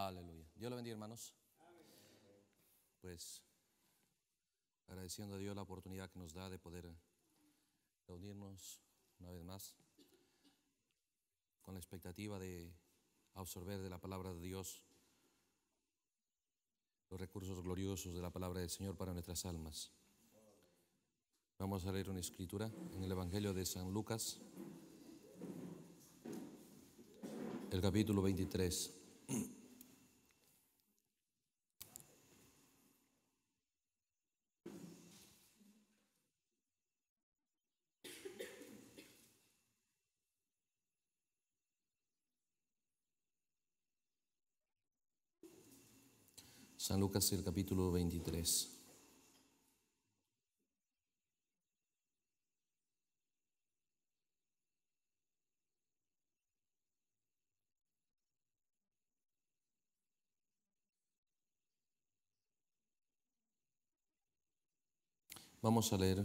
Aleluya. Dios lo bendiga, hermanos. Pues agradeciendo a Dios la oportunidad que nos da de poder reunirnos una vez más con la expectativa de absorber de la palabra de Dios los recursos gloriosos de la palabra del Señor para nuestras almas. Vamos a leer una escritura en el Evangelio de San Lucas, el capítulo 23. San Lucas el capítulo 23. Vamos a leer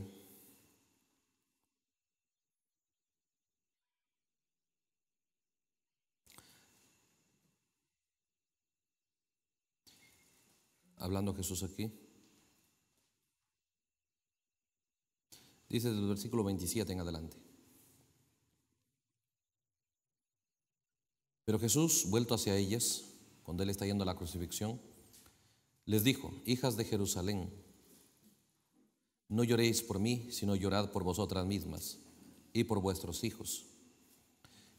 hablando Jesús aquí? Dice desde el versículo 27 en adelante. Pero Jesús, vuelto hacia ellas, cuando él está yendo a la crucifixión, les dijo, hijas de Jerusalén, no lloréis por mí, sino llorad por vosotras mismas y por vuestros hijos.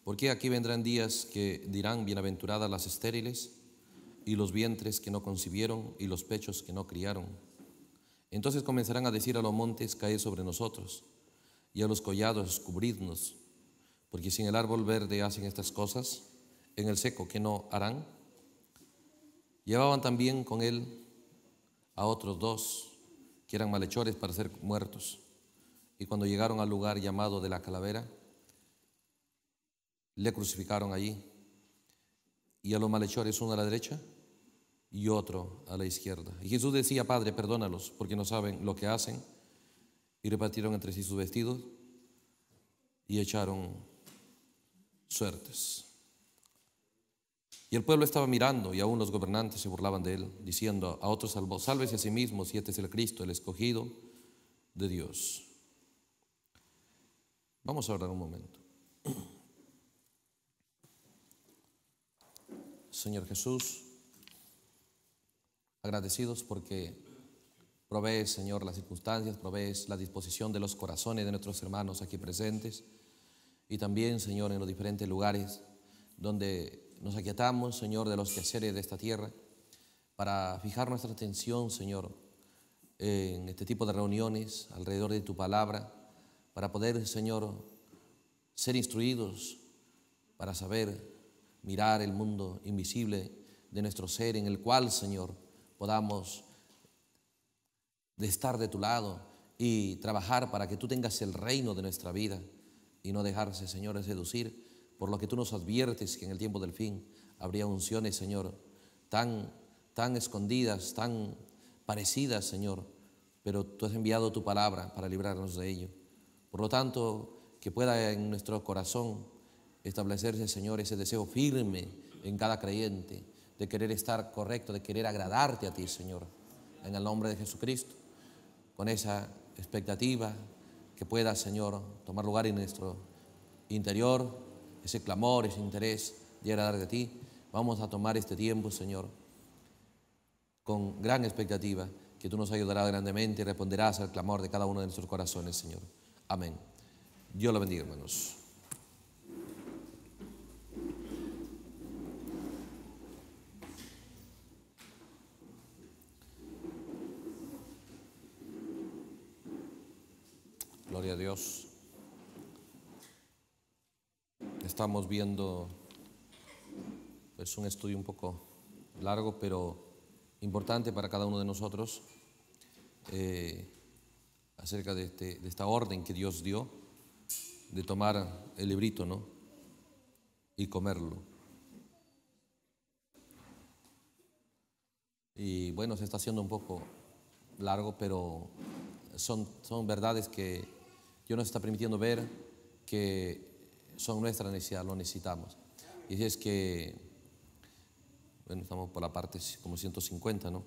Porque aquí vendrán días que dirán, bienaventuradas las estériles, y los vientres que no concibieron, y los pechos que no criaron. Entonces comenzarán a decir a los montes, cae sobre nosotros, y a los collados, cubridnos, porque sin el árbol verde hacen estas cosas, en el seco, que no harán? Llevaban también con él a otros dos, que eran malhechores para ser muertos. Y cuando llegaron al lugar llamado de la calavera, le crucificaron allí. Y a los malhechores uno a la derecha y otro a la izquierda. Y Jesús decía, Padre, perdónalos, porque no saben lo que hacen. Y repartieron entre sí sus vestidos y echaron suertes. Y el pueblo estaba mirando y aún los gobernantes se burlaban de él, diciendo a otros salvos, sálvese a sí mismo si este es el Cristo, el escogido de Dios. Vamos a orar un momento. Señor Jesús agradecidos porque provees, Señor, las circunstancias, provees la disposición de los corazones de nuestros hermanos aquí presentes y también, Señor, en los diferentes lugares donde nos aquietamos, Señor, de los quehaceres de esta tierra, para fijar nuestra atención, Señor, en este tipo de reuniones alrededor de tu palabra, para poder, Señor, ser instruidos, para saber mirar el mundo invisible de nuestro ser, en el cual, Señor, podamos estar de tu lado y trabajar para que tú tengas el reino de nuestra vida y no dejarse, Señor, seducir por lo que tú nos adviertes que en el tiempo del fin habría unciones, Señor, tan, tan escondidas, tan parecidas, Señor, pero tú has enviado tu palabra para librarnos de ello. Por lo tanto, que pueda en nuestro corazón establecerse, Señor, ese deseo firme en cada creyente de querer estar correcto, de querer agradarte a ti, Señor, en el nombre de Jesucristo, con esa expectativa que pueda, Señor, tomar lugar en nuestro interior, ese clamor, ese interés de agradarte a ti. Vamos a tomar este tiempo, Señor, con gran expectativa, que tú nos ayudarás grandemente y responderás al clamor de cada uno de nuestros corazones, Señor. Amén. Dios lo bendiga, hermanos. Gloria a Dios. Estamos viendo, es un estudio un poco largo, pero importante para cada uno de nosotros, eh, acerca de, este, de esta orden que Dios dio de tomar el librito, ¿no? Y comerlo. Y bueno, se está haciendo un poco largo, pero son, son verdades que Dios nos está permitiendo ver que son nuestra necesidad, lo necesitamos. Y es que, bueno, estamos por la parte como 150, ¿no?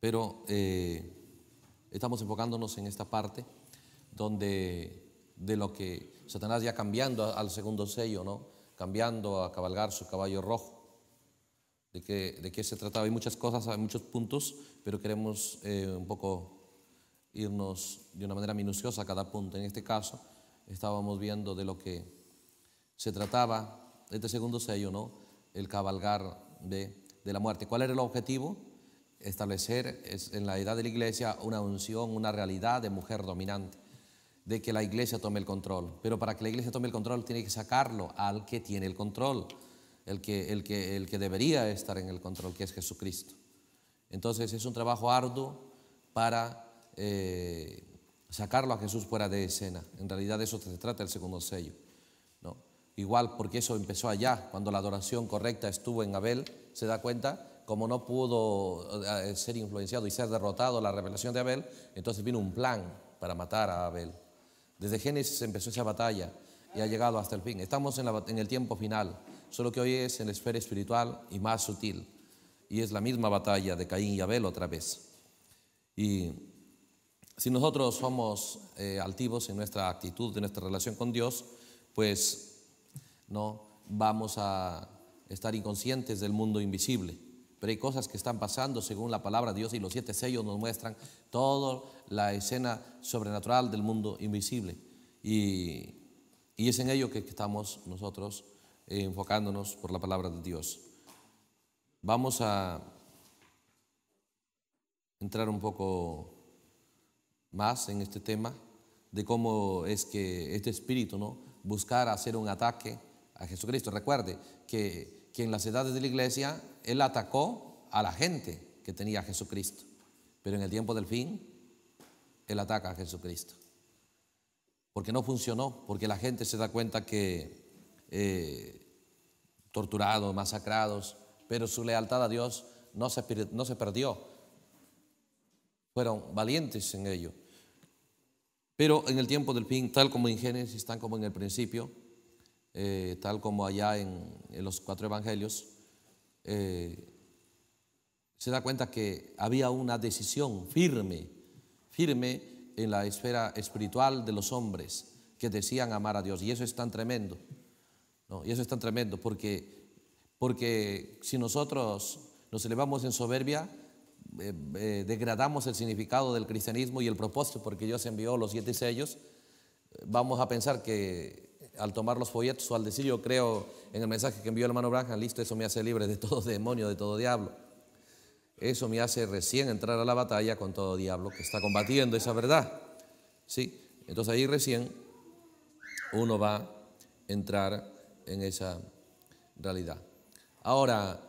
Pero eh, estamos enfocándonos en esta parte donde de lo que Satanás ya cambiando al segundo sello, ¿no? Cambiando a cabalgar su caballo rojo. De qué, de qué se trataba. Hay muchas cosas, hay muchos puntos, pero queremos eh, un poco irnos de una manera minuciosa a cada punto. En este caso, estábamos viendo de lo que se trataba, este segundo sello, ¿no? El cabalgar de, la muerte. ¿Cuál era el objetivo? Establecer en la edad de la iglesia una unción, una realidad de mujer dominante, de que la iglesia tome el control. Pero para que la iglesia tome el control tiene que sacarlo al que tiene el control, el que, el que, el que debería estar en el control, que es Jesucristo. Entonces es un trabajo arduo para eh, sacarlo a Jesús fuera de escena. En realidad de eso se trata el segundo sello. ¿no? Igual porque eso empezó allá, cuando la adoración correcta estuvo en Abel, se da cuenta, como no pudo eh, ser influenciado y ser derrotado la revelación de Abel, entonces vino un plan para matar a Abel. Desde Génesis empezó esa batalla y ha llegado hasta el fin. Estamos en, en el tiempo final, solo que hoy es en la esfera espiritual y más sutil. Y es la misma batalla de Caín y Abel otra vez. Y si nosotros somos eh, altivos en nuestra actitud, en nuestra relación con Dios, pues no vamos a estar inconscientes del mundo invisible. Pero hay cosas que están pasando según la palabra de Dios y los siete sellos nos muestran toda la escena sobrenatural del mundo invisible. Y, es en ello que estamos nosotros eh, enfocándonos por la palabra de Dios. Vamos a entrar un poco más en este tema de cómo es que este espíritu, ¿no? hacer un ataque a Jesucristo. Recuerde que, en las edades de la iglesia él atacó a la gente que tenía a Jesucristo, pero en el tiempo del fin él ataca a Jesucristo. Porque no funcionó, porque la gente se da cuenta que eh, torturados, masacrados, pero su lealtad a Dios no se, no se perdió fueron valientes en ello. Pero en el tiempo del fin, tal como en Génesis, tal como en el principio, eh, tal como allá en, los cuatro evangelios, eh, se da cuenta que había una decisión firme, firme en la esfera espiritual de los hombres que decían amar a Dios. Y eso es tan tremendo. Y eso es tan tremendo porque, porque si nosotros nos elevamos en soberbia, eh, eh, degradamos el significado del cristianismo y el propósito porque Dios envió los siete sellos, eh, vamos a pensar que al tomar los folletos o al decir yo creo en el mensaje que envió el hermano Branham, listo, eso me hace libre de todo demonio, de todo diablo. Eso me hace recién entrar a la batalla con todo diablo que está combatiendo esa verdad. ¿Sí? Entonces ahí recién uno va a entrar en esa realidad. Ahora,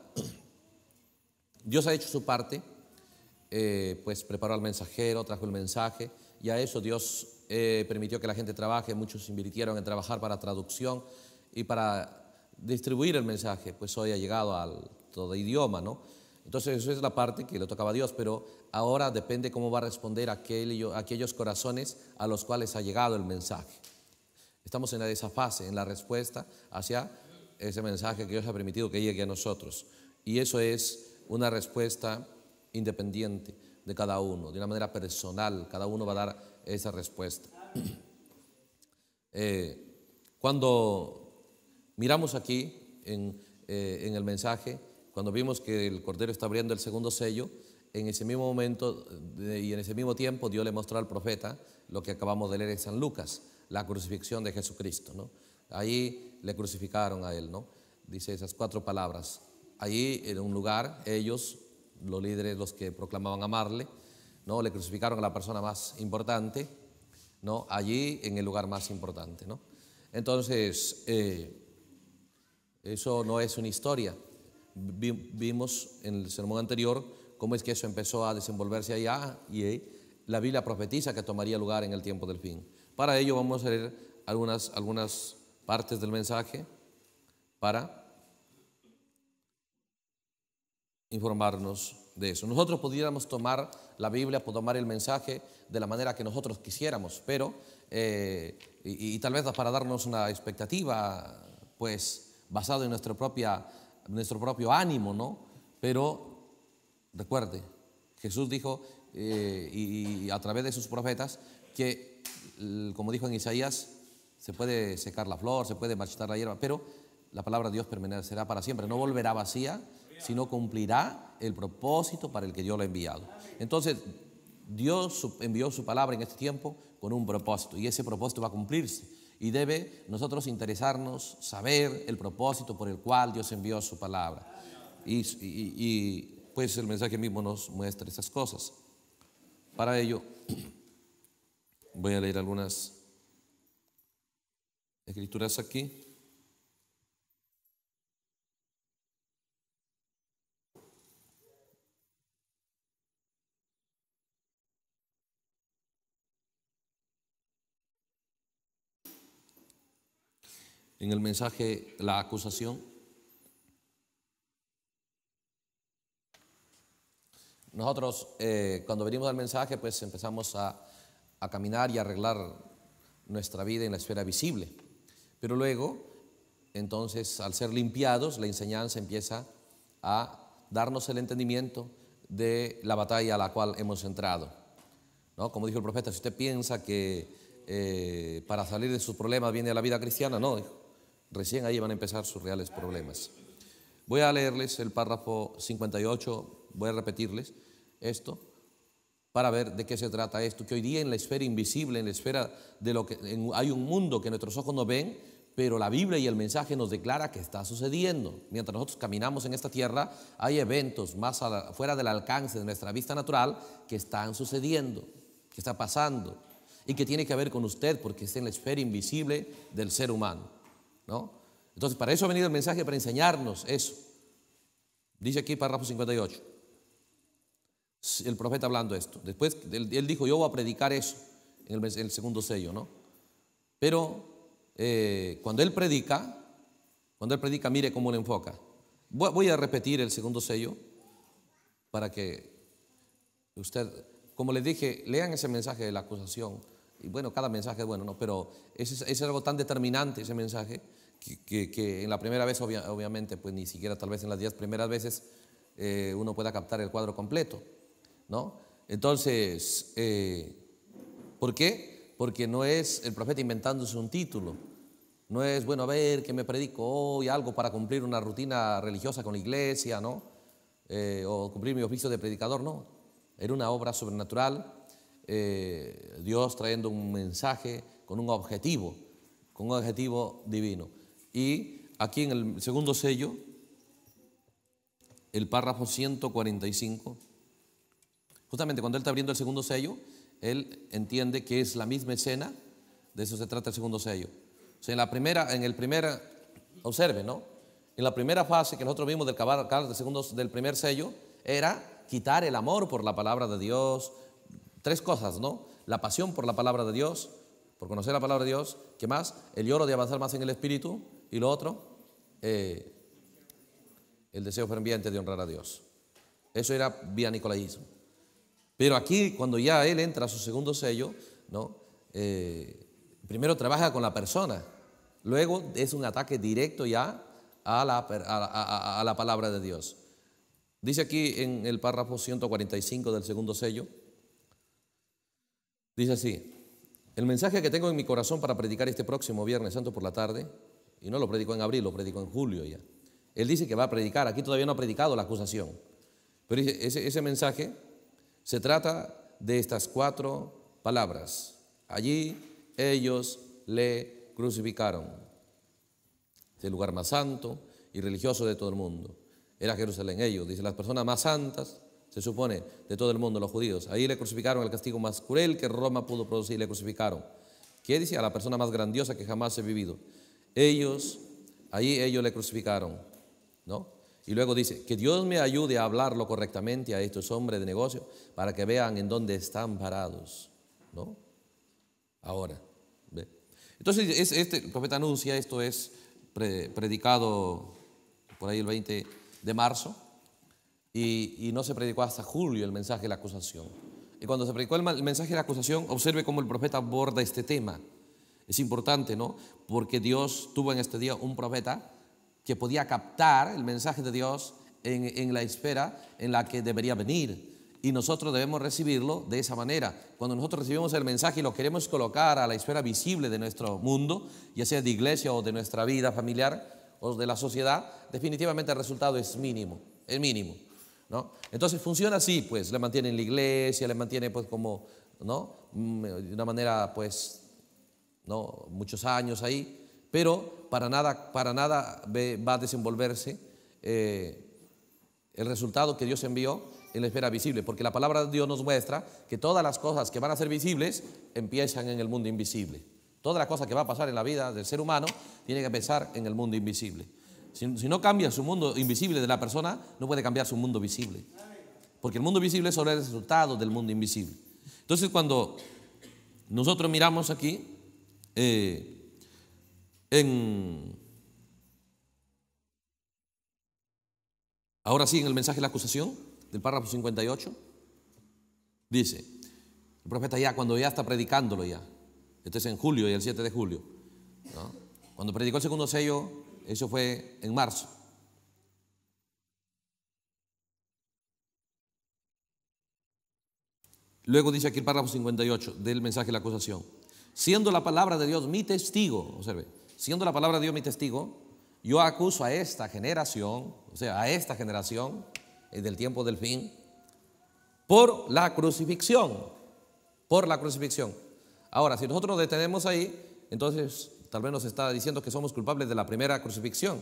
Dios ha hecho su parte. Eh, pues preparó al mensajero, trajo el mensaje, y a eso Dios eh, permitió que la gente trabaje, muchos invirtieron en trabajar para traducción y para distribuir el mensaje, pues hoy ha llegado al todo idioma, ¿no? Entonces eso es la parte que le tocaba a Dios, pero ahora depende cómo va a responder aquellos corazones a los cuales ha llegado el mensaje. Estamos en esa fase, en la respuesta hacia ese mensaje que Dios ha permitido que llegue a nosotros. Y eso es una respuesta independiente de cada uno, de una manera personal, cada uno va a dar esa respuesta. Eh, cuando miramos aquí eh, en, el mensaje, cuando vimos que el Cordero está abriendo el segundo sello, en ese mismo momento eh, y en ese mismo tiempo Dios le mostró al profeta lo que acabamos de leer en San Lucas, la crucifixión de Jesucristo. ¿no? Ahí le crucificaron a él, ¿no? dice esas cuatro palabras. Ahí en un lugar ellos los líderes los que proclamaban amarle, ¿no? Le crucificaron a la persona más importante, ¿no? Allí, en el lugar más importante, ¿no? Entonces, eh, eso no es una historia. Vimos en el sermón anterior cómo es que eso empezó a desenvolverse allá y eh, la Biblia profetiza que tomaría lugar en el tiempo del fin. Para ello vamos a leer algunas, algunas partes del mensaje para informarnos de eso. Nosotros pudiéramos tomar la Biblia, tomar el mensaje de la manera que nosotros quisiéramos, pero, eh, y, tal vez para darnos una expectativa, pues basado en nuestro, propia, nuestro propio ánimo, ¿no? Pero recuerde, Jesús dijo, eh, y, y a través de sus profetas, que, como dijo en Isaías, se puede secar la flor, se puede marchitar la hierba, pero la palabra de Dios permanecerá para siempre, no volverá vacía, sino cumplirá el propósito para el que Dios lo ha enviado. Entonces, Dios envió su palabra en este tiempo con un propósito y ese propósito va a cumplirse. Y debe nosotros interesarnos, saber el propósito por el cual Dios envió su palabra. Y, pues el mensaje mismo nos muestra esas cosas. Para ello, voy a leer algunas escrituras aquí. en el mensaje la acusación? Nosotros eh, cuando venimos al mensaje pues empezamos a, caminar y arreglar nuestra vida en la esfera visible. Pero luego, entonces, al ser limpiados, la enseñanza empieza a darnos el entendimiento de la batalla a la cual hemos entrado. ¿No? Como dijo el profeta, si usted piensa que eh, para salir de sus problemas viene la vida cristiana, no, Recién ahí van a empezar sus reales problemas. Voy a leerles el párrafo 58, voy a repetirles esto para ver de qué se trata esto, que hoy día en la esfera invisible, en la esfera de lo que hay un mundo que nuestros ojos no ven, pero la Biblia y el mensaje nos declara que está sucediendo. Mientras nosotros caminamos en esta tierra, hay eventos más fuera del alcance de nuestra vista natural que están sucediendo, que está pasando y que tiene que ver con usted porque está en la esfera invisible del ser humano. Entonces, para eso ha venido el mensaje, para enseñarnos eso. Dice aquí párrafo 58. El profeta hablando esto. Después él, dijo, yo voy a predicar eso en el, segundo sello, ¿no? Pero eh, cuando él predica, cuando él predica, mire cómo le enfoca. Voy, a repetir el segundo sello para que usted, como le dije, lean ese mensaje de la acusación. Y bueno, cada mensaje es bueno, ¿no? Pero ese es algo tan determinante ese mensaje que, en la primera vez, obviamente, pues ni siquiera tal vez en las diez primeras veces eh, uno pueda captar el cuadro completo, ¿no? Entonces, eh, ¿por qué? Porque no es el profeta inventándose un título, no es, bueno, a ver, que me predico hoy algo para cumplir una rutina religiosa con la iglesia, ¿no? Eh, o cumplir mi oficio de predicador, no. Era una obra sobrenatural, Dios trayendo un mensaje con un objetivo, con un objetivo divino. Y aquí en el segundo sello, el párrafo 145, justamente cuando él está abriendo el segundo sello, él entiende que es la misma escena, de eso se trata el segundo sello. O sea, en la primera, en el primer, observe, ¿no? En la primera fase que nosotros vimos del del, segundo, del primer sello, era quitar el amor por la palabra de Dios, tres cosas, ¿no? La pasión por la palabra de Dios, por conocer la palabra de Dios. ¿Qué más? El lloro de avanzar más en el espíritu. Y lo otro, eh, el deseo ferviente de honrar a Dios. Eso era vía nicolaísmo. Pero aquí, cuando ya él entra a su segundo sello, ¿no? Eh, primero trabaja con la persona, luego es un ataque directo ya a la, a la palabra de Dios. Dice aquí en el párrafo 145 del segundo sello, dice así, el mensaje que tengo en mi corazón para predicar este próximo Viernes Santo por la tarde, y no lo predico en abril, lo predico en julio ya. Él dice que va a predicar, aquí todavía no ha predicado la acusación, pero ese, mensaje se trata de estas cuatro palabras. Allí ellos le crucificaron. Es el lugar más santo y religioso de todo el mundo. Era Jerusalén ellos, dice, las personas más santas, se supone, de todo el mundo, los judíos. Ahí le crucificaron el castigo más cruel que Roma pudo producir, le crucificaron. ¿Qué dice? A la persona más grandiosa que jamás he vivido. Ellos, ahí ellos le crucificaron, ¿no? Y luego dice, que Dios me ayude a hablarlo correctamente a estos hombres de negocio para que vean en dónde están parados, ¿no? Ahora, Entonces, este, el profeta anuncia, esto es predicado por ahí el 20 de marzo, y, no se predicó hasta julio el mensaje de la acusación. Y cuando se predicó el, mensaje de la acusación, observe cómo el profeta aborda este tema. Es importante, ¿no? Porque Dios tuvo en este día un profeta que podía captar el mensaje de Dios en, en, la esfera en la que debería venir. Y nosotros debemos recibirlo de esa manera. Cuando nosotros recibimos el mensaje y lo queremos colocar a la esfera visible de nuestro mundo, ya sea de iglesia o de nuestra vida familiar o de la sociedad, definitivamente el resultado es mínimo, es mínimo. Entonces funciona así, pues, le mantiene en la iglesia, le mantiene pues como, ¿no? Mm, de una manera, pues, ¿no? Muchos años ahí, pero para nada, para nada va a desenvolverse eh, el resultado que Dios envió en la esfera visible, porque la palabra de Dios nos muestra que todas las cosas que van a ser visibles empiezan en el mundo invisible. Toda la cosa que va a pasar en la vida del ser humano tiene que empezar en el mundo invisible. Si, no cambia su mundo invisible de la persona, no puede cambiar su mundo visible. Porque el mundo visible es sobre el resultado del mundo invisible. Entonces cuando nosotros miramos aquí, eh, en, ahora sí, en el mensaje de la acusación del párrafo 58, dice, el profeta ya, cuando ya está predicándolo ya, este es en julio y el 7 de julio, cuando predicó el segundo sello, eso fue en marzo. Luego dice aquí el párrafo 58 del mensaje de la acusación. Siendo la palabra de Dios mi testigo, observe, siendo la palabra de Dios mi testigo, yo acuso a esta generación, o sea, a esta generación del tiempo del fin, por la crucifixión, por la crucifixión. Ahora, si nosotros nos detenemos ahí, entonces tal vez nos está diciendo que somos culpables de la primera crucifixión.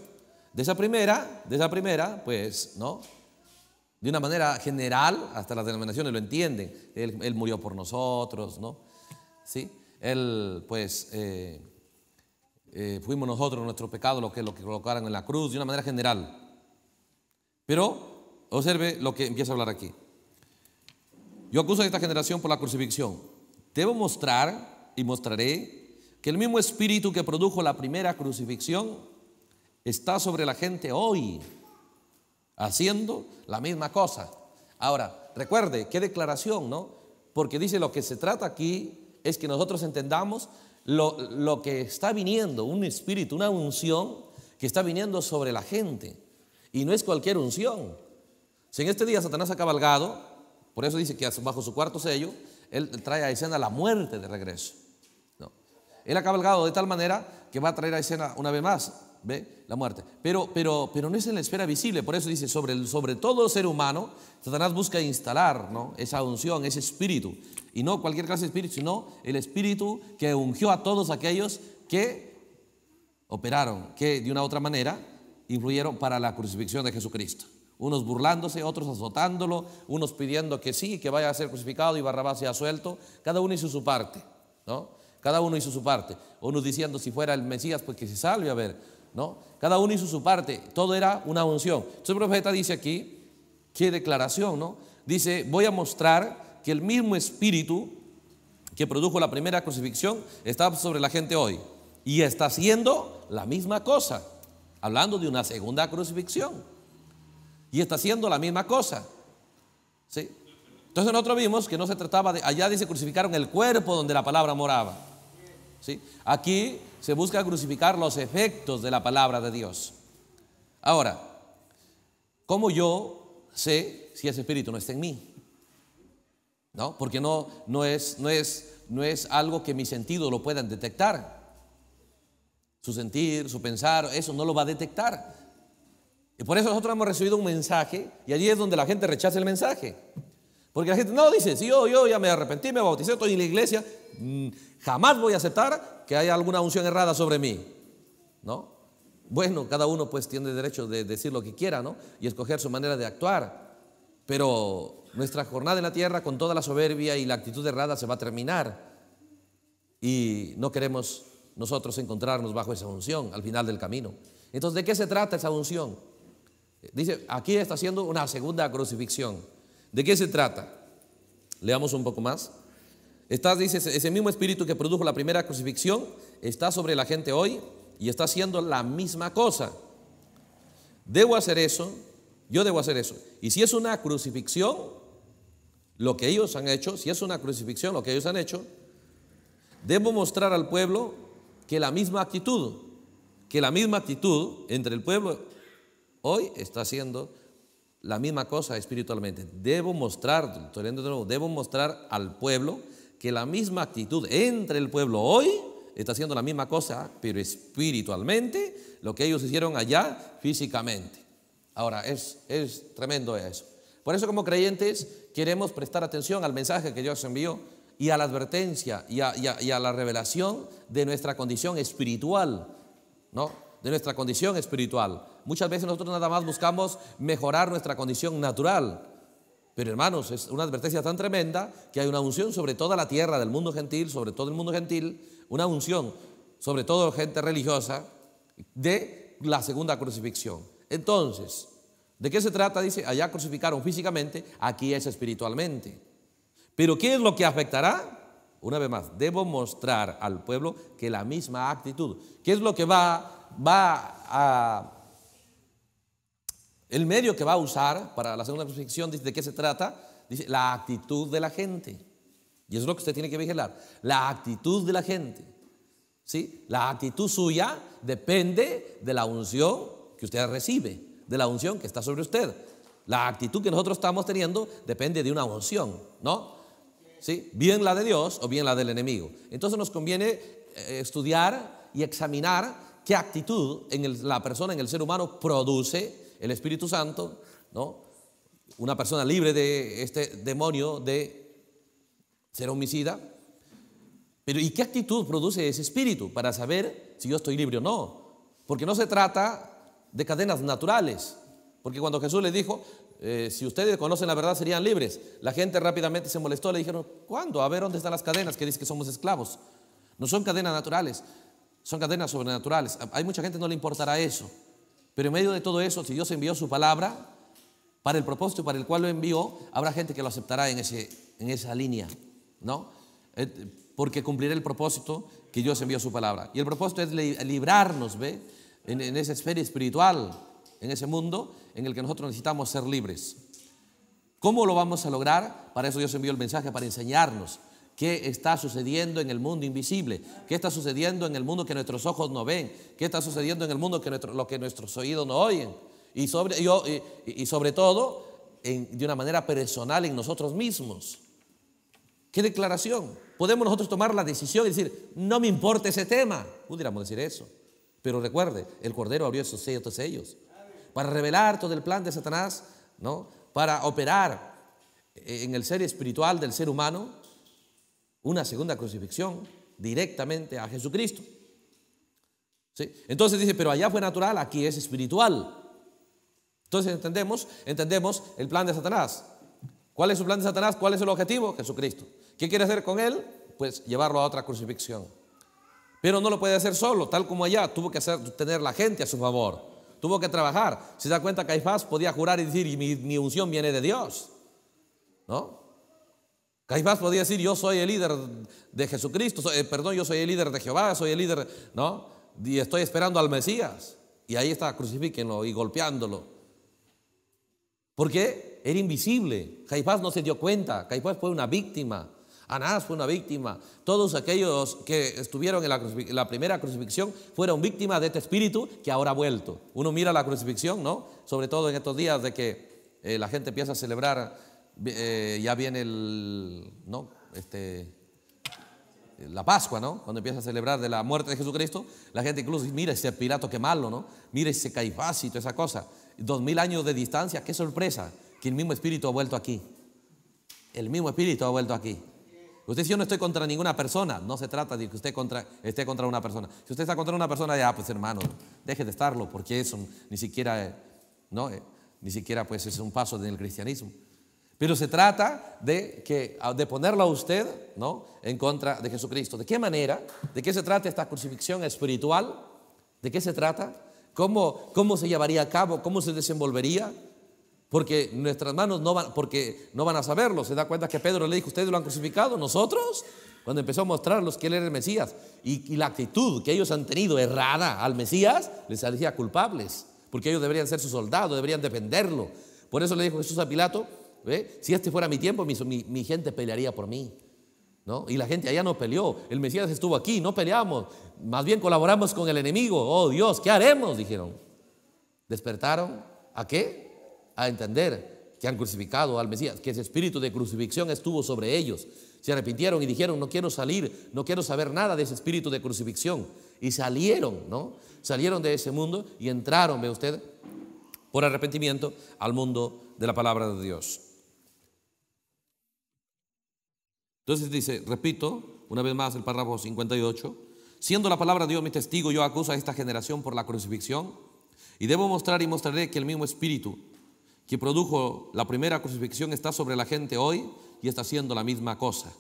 De esa primera, de esa primera, pues, ¿no? De una manera general, hasta las denominaciones lo entienden. Él, murió por nosotros, ¿no? ¿Sí? Él, pues, eh, eh, fuimos nosotros, nuestro pecado, lo que, lo que colocaron en la cruz, de una manera general. Pero, observe lo que empieza a hablar aquí. Yo acuso a esta generación por la crucifixión. Debo mostrar y mostraré que el mismo espíritu que produjo la primera crucifixión está sobre la gente hoy, haciendo la misma cosa. Ahora, recuerde, qué declaración, ¿no? Porque dice lo que se trata aquí es que nosotros entendamos lo, lo que está viniendo, un espíritu, una unción que está viniendo sobre la gente. Y no es cualquier unción. Si en este día Satanás ha cabalgado, por eso dice que bajo su cuarto sello, él trae a escena la muerte de regreso. Él ha cabalgado de tal manera que va a traer a escena una vez más, ¿ve? La muerte. Pero, pero, pero no es en la esfera visible, por eso dice, sobre, sobre todo ser humano, Satanás busca instalar ¿no? esa unción, ese espíritu. Y no cualquier clase de espíritu, sino el espíritu que ungió a todos aquellos que operaron, que de una otra manera influyeron para la crucifixión de Jesucristo unos burlándose, otros azotándolo, unos pidiendo que sí, que vaya a ser crucificado y Barrabás sea suelto, cada uno hizo su parte, ¿no? Cada uno hizo su parte. Uno diciendo, si fuera el Mesías, pues que se salve a ver. ¿no? Cada uno hizo su parte. Todo era una unción. Entonces el profeta dice aquí, qué declaración, ¿no? Dice, voy a mostrar que el mismo espíritu que produjo la primera crucifixión está sobre la gente hoy. Y está haciendo la misma cosa. Hablando de una segunda crucifixión. Y está haciendo la misma cosa. ¿Sí? Entonces nosotros vimos que no se trataba de, allá dice crucificaron el cuerpo donde la palabra moraba. Aquí se busca crucificar los efectos de la palabra de Dios. Ahora, ¿cómo yo sé si ese espíritu no está en mí? ¿No? Porque no, no, es, no, es, no es algo que mis sentidos lo puedan detectar. Su sentir, su pensar, eso no lo va a detectar. Y por eso nosotros hemos recibido un mensaje y allí es donde la gente rechaza el mensaje. Porque la gente no dice, si yo, yo ya me arrepentí, me bauticé, estoy en la iglesia, mm, Jamás voy a aceptar que haya alguna unción errada sobre mí. ¿No? Bueno, cada uno pues tiene derecho de decir lo que quiera, ¿no? Y escoger su manera de actuar. Pero nuestra jornada en la tierra con toda la soberbia y la actitud errada se va a terminar. Y no queremos nosotros encontrarnos bajo esa unción al final del camino. Entonces, ¿de qué se trata esa unción? Dice, aquí está haciendo una segunda crucifixión. ¿De qué se trata? Leamos un poco más dice, ese mismo espíritu que produjo la primera crucifixión está sobre la gente hoy y está haciendo la misma cosa. Debo hacer eso, yo debo hacer eso. Y si es una crucifixión, lo que ellos han hecho, si es una crucifixión lo que ellos han hecho, debo mostrar al pueblo que la misma actitud, que la misma actitud entre el pueblo hoy está haciendo la misma cosa espiritualmente. Debo mostrar, debo mostrar al pueblo que la misma actitud entre el pueblo hoy está haciendo la misma cosa, pero espiritualmente, lo que ellos hicieron allá físicamente. Ahora, es, es tremendo eso. Por eso como creyentes queremos prestar atención al mensaje que Dios envió y a la advertencia y a, la revelación de nuestra condición espiritual, ¿no? De nuestra condición espiritual. Muchas veces nosotros nada más buscamos mejorar nuestra condición natural, pero hermanos, es una advertencia tan tremenda que hay una unción sobre toda la tierra del mundo gentil, sobre todo el mundo gentil, una unción sobre todo gente religiosa de la segunda crucifixión. Entonces, ¿de qué se trata? Dice, allá crucificaron físicamente, aquí es espiritualmente. Pero ¿qué es lo que afectará? Una vez más, debo mostrar al pueblo que la misma actitud, ¿qué es lo que va, va a el medio que va a usar para la segunda crucifixión, dice, ¿de qué se trata? Dice, la actitud de la gente. Y eso es lo que usted tiene que vigilar, la actitud de la gente. ¿Sí? La actitud suya depende de la unción que usted recibe, de la unción que está sobre usted. La actitud que nosotros estamos teniendo depende de una unción, ¿no? ¿Sí? Bien la de Dios o bien la del enemigo. Entonces nos conviene eh, estudiar y examinar qué actitud en la persona, en el ser humano, produce el Espíritu Santo, ¿no? Una persona libre de este demonio de ser homicida. Pero ¿y qué actitud produce ese espíritu para saber si yo estoy libre o no? Porque no se trata de cadenas naturales. Porque cuando Jesús le dijo, eh, si ustedes conocen la verdad serían libres, la gente rápidamente se molestó, le dijeron, ¿cuándo? A ver, ¿dónde están las cadenas que dicen que somos esclavos? No son cadenas naturales, son cadenas sobrenaturales. hay mucha gente que no le importará eso. Pero en medio de todo eso, si Dios envió su palabra, para el propósito para el cual lo envió, habrá gente que lo aceptará en, ese, en esa línea, ¿no? Porque cumplirá el propósito que Dios envió su palabra. Y el propósito es librarnos, ¿ve? En, en esa esfera espiritual, en ese mundo en el que nosotros necesitamos ser libres. ¿Cómo lo vamos a lograr? Para eso Dios envió el mensaje, para enseñarnos. ¿Qué está sucediendo en el mundo invisible? ¿Qué está sucediendo en el mundo que nuestros ojos no ven? ¿Qué está sucediendo en el mundo que que nuestros oídos no oyen? Y sobre, y, sobre todo, de una manera personal en nosotros mismos. ¿Qué declaración? Podemos nosotros tomar la decisión y decir, no me importa ese tema. Pudiéramos decir eso. Pero recuerde, el Cordero abrió esos sellos, sellos para revelar todo el plan de Satanás, ¿no? para operar en el ser espiritual del ser humano, una segunda crucifixión directamente a Jesucristo. ¿Sí? Entonces dice, pero allá fue natural, aquí es espiritual. Entonces entendemos, entendemos el plan de Satanás. ¿Cuál es su plan de Satanás? ¿Cuál es el objetivo? Jesucristo. ¿Qué quiere hacer con él? Pues llevarlo a otra crucifixión. Pero no lo puede hacer solo, tal como allá. Tuvo que hacer, tener la gente a su favor. Tuvo que trabajar. Si se da cuenta, Caifás podía jurar y decir, mi, unción viene de Dios. ¿No? Caifás podía decir, yo soy el líder de Jesucristo, eh, perdón, yo soy el líder de Jehová, soy el líder, ¿no? Y estoy esperando al Mesías. Y ahí está, crucifíquenlo y golpeándolo. Porque era invisible. Caifás no se dio cuenta. Caifás fue una víctima. Anás fue una víctima. Todos aquellos que estuvieron en la, primera crucifixión fueron víctimas de este espíritu que ahora ha vuelto. Uno mira la crucifixión, ¿no? Sobre todo en estos días de que eh, la gente empieza a celebrar eh, ya viene ¿no? Este, la Pascua, ¿no? Cuando empieza a celebrar de la muerte de Jesucristo, la gente incluso dice, mira ese pirato que malo, ¿no? Mira ese Caifás y esa cosa. Dos mil años de distancia, qué sorpresa, que el mismo Espíritu ha vuelto aquí. El mismo Espíritu ha vuelto aquí. Usted dice yo no estoy contra ninguna persona, no se trata de que usted contra, esté contra una persona. Si usted está contra una persona, ya, pues hermano, deje de estarlo, porque eso ni siquiera, eh, ¿no? Eh, ni siquiera pues es un paso del cristianismo. Pero se trata de, que, ah, de ponerlo a usted ¿no? en contra de Jesucristo. ¿De qué manera? ¿De qué se trata esta crucifixión espiritual? ¿De qué se trata? ¿Cómo, cómo se llevaría a cabo? ¿Cómo se desenvolvería? Porque nuestras manos no van, porque no van a saberlo. Se da cuenta que Pedro le dijo, ustedes lo han crucificado, nosotros, cuando empezó a mostrarlos que él era el Mesías. Y, la actitud que ellos han tenido errada al Mesías les hacía culpables, porque ellos deberían ser su soldado, deberían defenderlo. Por eso le dijo Jesús a Pilato, si este fuera mi tiempo, mi, gente pelearía por mí. ¿no? Y la gente allá no peleó. El Mesías estuvo aquí, no peleamos. Más bien colaboramos con el enemigo. Oh Dios, ¿qué haremos? Dijeron. Despertaron a qué? A entender que han crucificado al Mesías, que ese espíritu de crucifixión estuvo sobre ellos. Se arrepintieron y dijeron, no quiero salir, no quiero saber nada de ese espíritu de crucifixión. Y salieron, ¿no? Salieron de ese mundo y entraron, ve usted, por arrepentimiento al mundo de la palabra de Dios. Entonces dice, repito, una vez más el párrafo 58, siendo la palabra de Dios mi testigo, yo acuso a esta generación por la crucifixión y debo mostrar y mostraré que el mismo espíritu que produjo la primera crucifixión está sobre la gente hoy y está haciendo la misma cosa.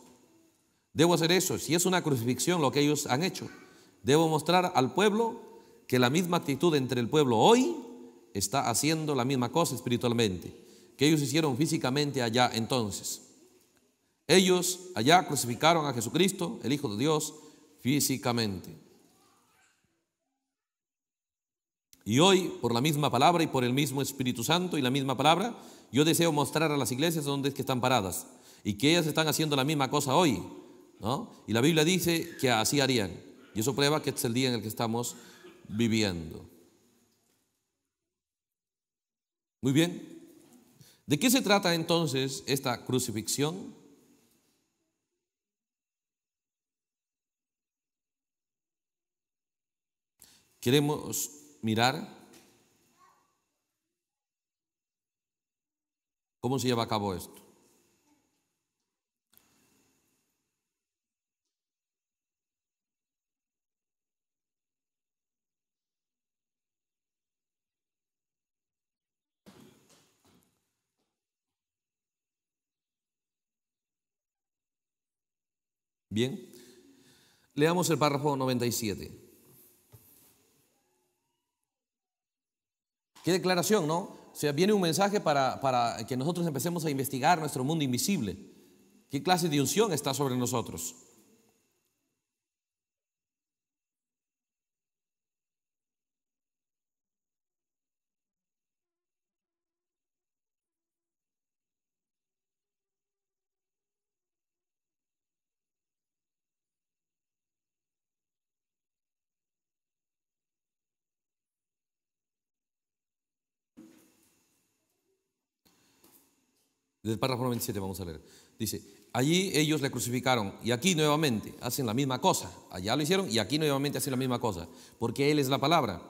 Debo hacer eso, si es una crucifixión lo que ellos han hecho. Debo mostrar al pueblo que la misma actitud entre el pueblo hoy está haciendo la misma cosa espiritualmente que ellos hicieron físicamente allá entonces. Ellos allá crucificaron a Jesucristo, el Hijo de Dios, físicamente. Y hoy, por la misma palabra y por el mismo Espíritu Santo y la misma palabra, yo deseo mostrar a las iglesias dónde es que están paradas y que ellas están haciendo la misma cosa hoy. Y la Biblia dice que así harían. Y eso prueba que es el día en el que estamos viviendo. Muy bien. ¿De qué se trata entonces esta crucifixión? Queremos mirar cómo se lleva a cabo esto. Bien, leamos el párrafo 97. Qué declaración, ¿no? O sea, viene un mensaje para, para que nosotros empecemos a investigar nuestro mundo invisible. ¿Qué clase de unción está sobre nosotros? Desde el párrafo 27 vamos a leer. Dice, allí ellos le crucificaron y aquí nuevamente hacen la misma cosa. Allá lo hicieron y aquí nuevamente hacen la misma cosa, porque Él es la palabra.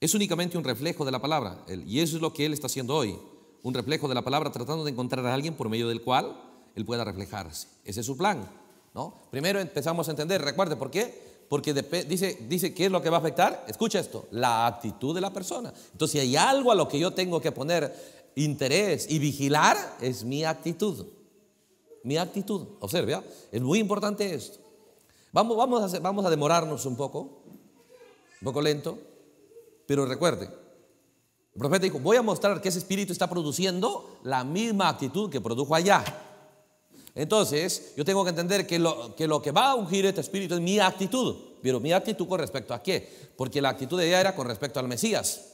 Es únicamente un reflejo de la palabra. Y eso es lo que Él está haciendo hoy. Un reflejo de la palabra tratando de encontrar a alguien por medio del cual Él pueda reflejarse. Ese es su plan. ¿no? Primero empezamos a entender, recuerde, ¿por qué? Porque dice, dice, ¿qué es lo que va a afectar? Escucha esto, la actitud de la persona. Entonces, si hay algo a lo que yo tengo que poner interés y vigilar es mi actitud. Mi actitud. Observe, es muy importante esto. Vamos, vamos, a vamos a demorarnos un poco, un poco lento, pero recuerde el profeta dijo, voy a mostrar que ese espíritu está produciendo la misma actitud que produjo allá. Entonces, yo tengo que entender que lo, que lo que, va a ungir este espíritu es mi actitud. Pero mi actitud con respecto a qué? Porque la actitud de ella era con respecto al Mesías.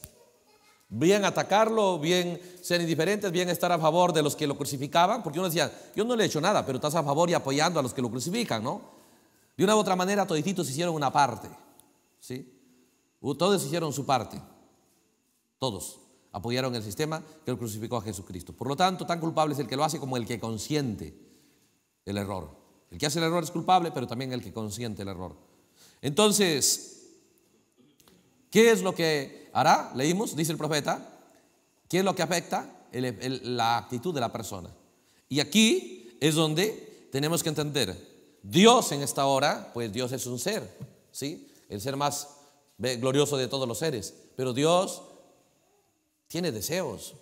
Bien atacarlo, bien ser indiferentes, bien estar a favor de los que lo crucificaban, porque uno decía, yo no le he hecho nada, pero estás a favor y apoyando a los que lo crucifican, ¿no? De una u otra manera, todititos hicieron una parte, ¿sí? Todos hicieron su parte, todos apoyaron el sistema que lo crucificó a Jesucristo. Por lo tanto, tan culpable es el que lo hace como el que consiente el error. El que hace el error es culpable, pero también el que consiente el error. Entonces, ¿Qué es lo que hará? Leímos, dice el profeta. ¿Qué es lo que afecta? la actitud de la persona. Y aquí es donde tenemos que entender, Dios en esta hora, pues Dios es un ser, ¿sí? El ser más glorioso de todos los seres, pero Dios tiene deseos.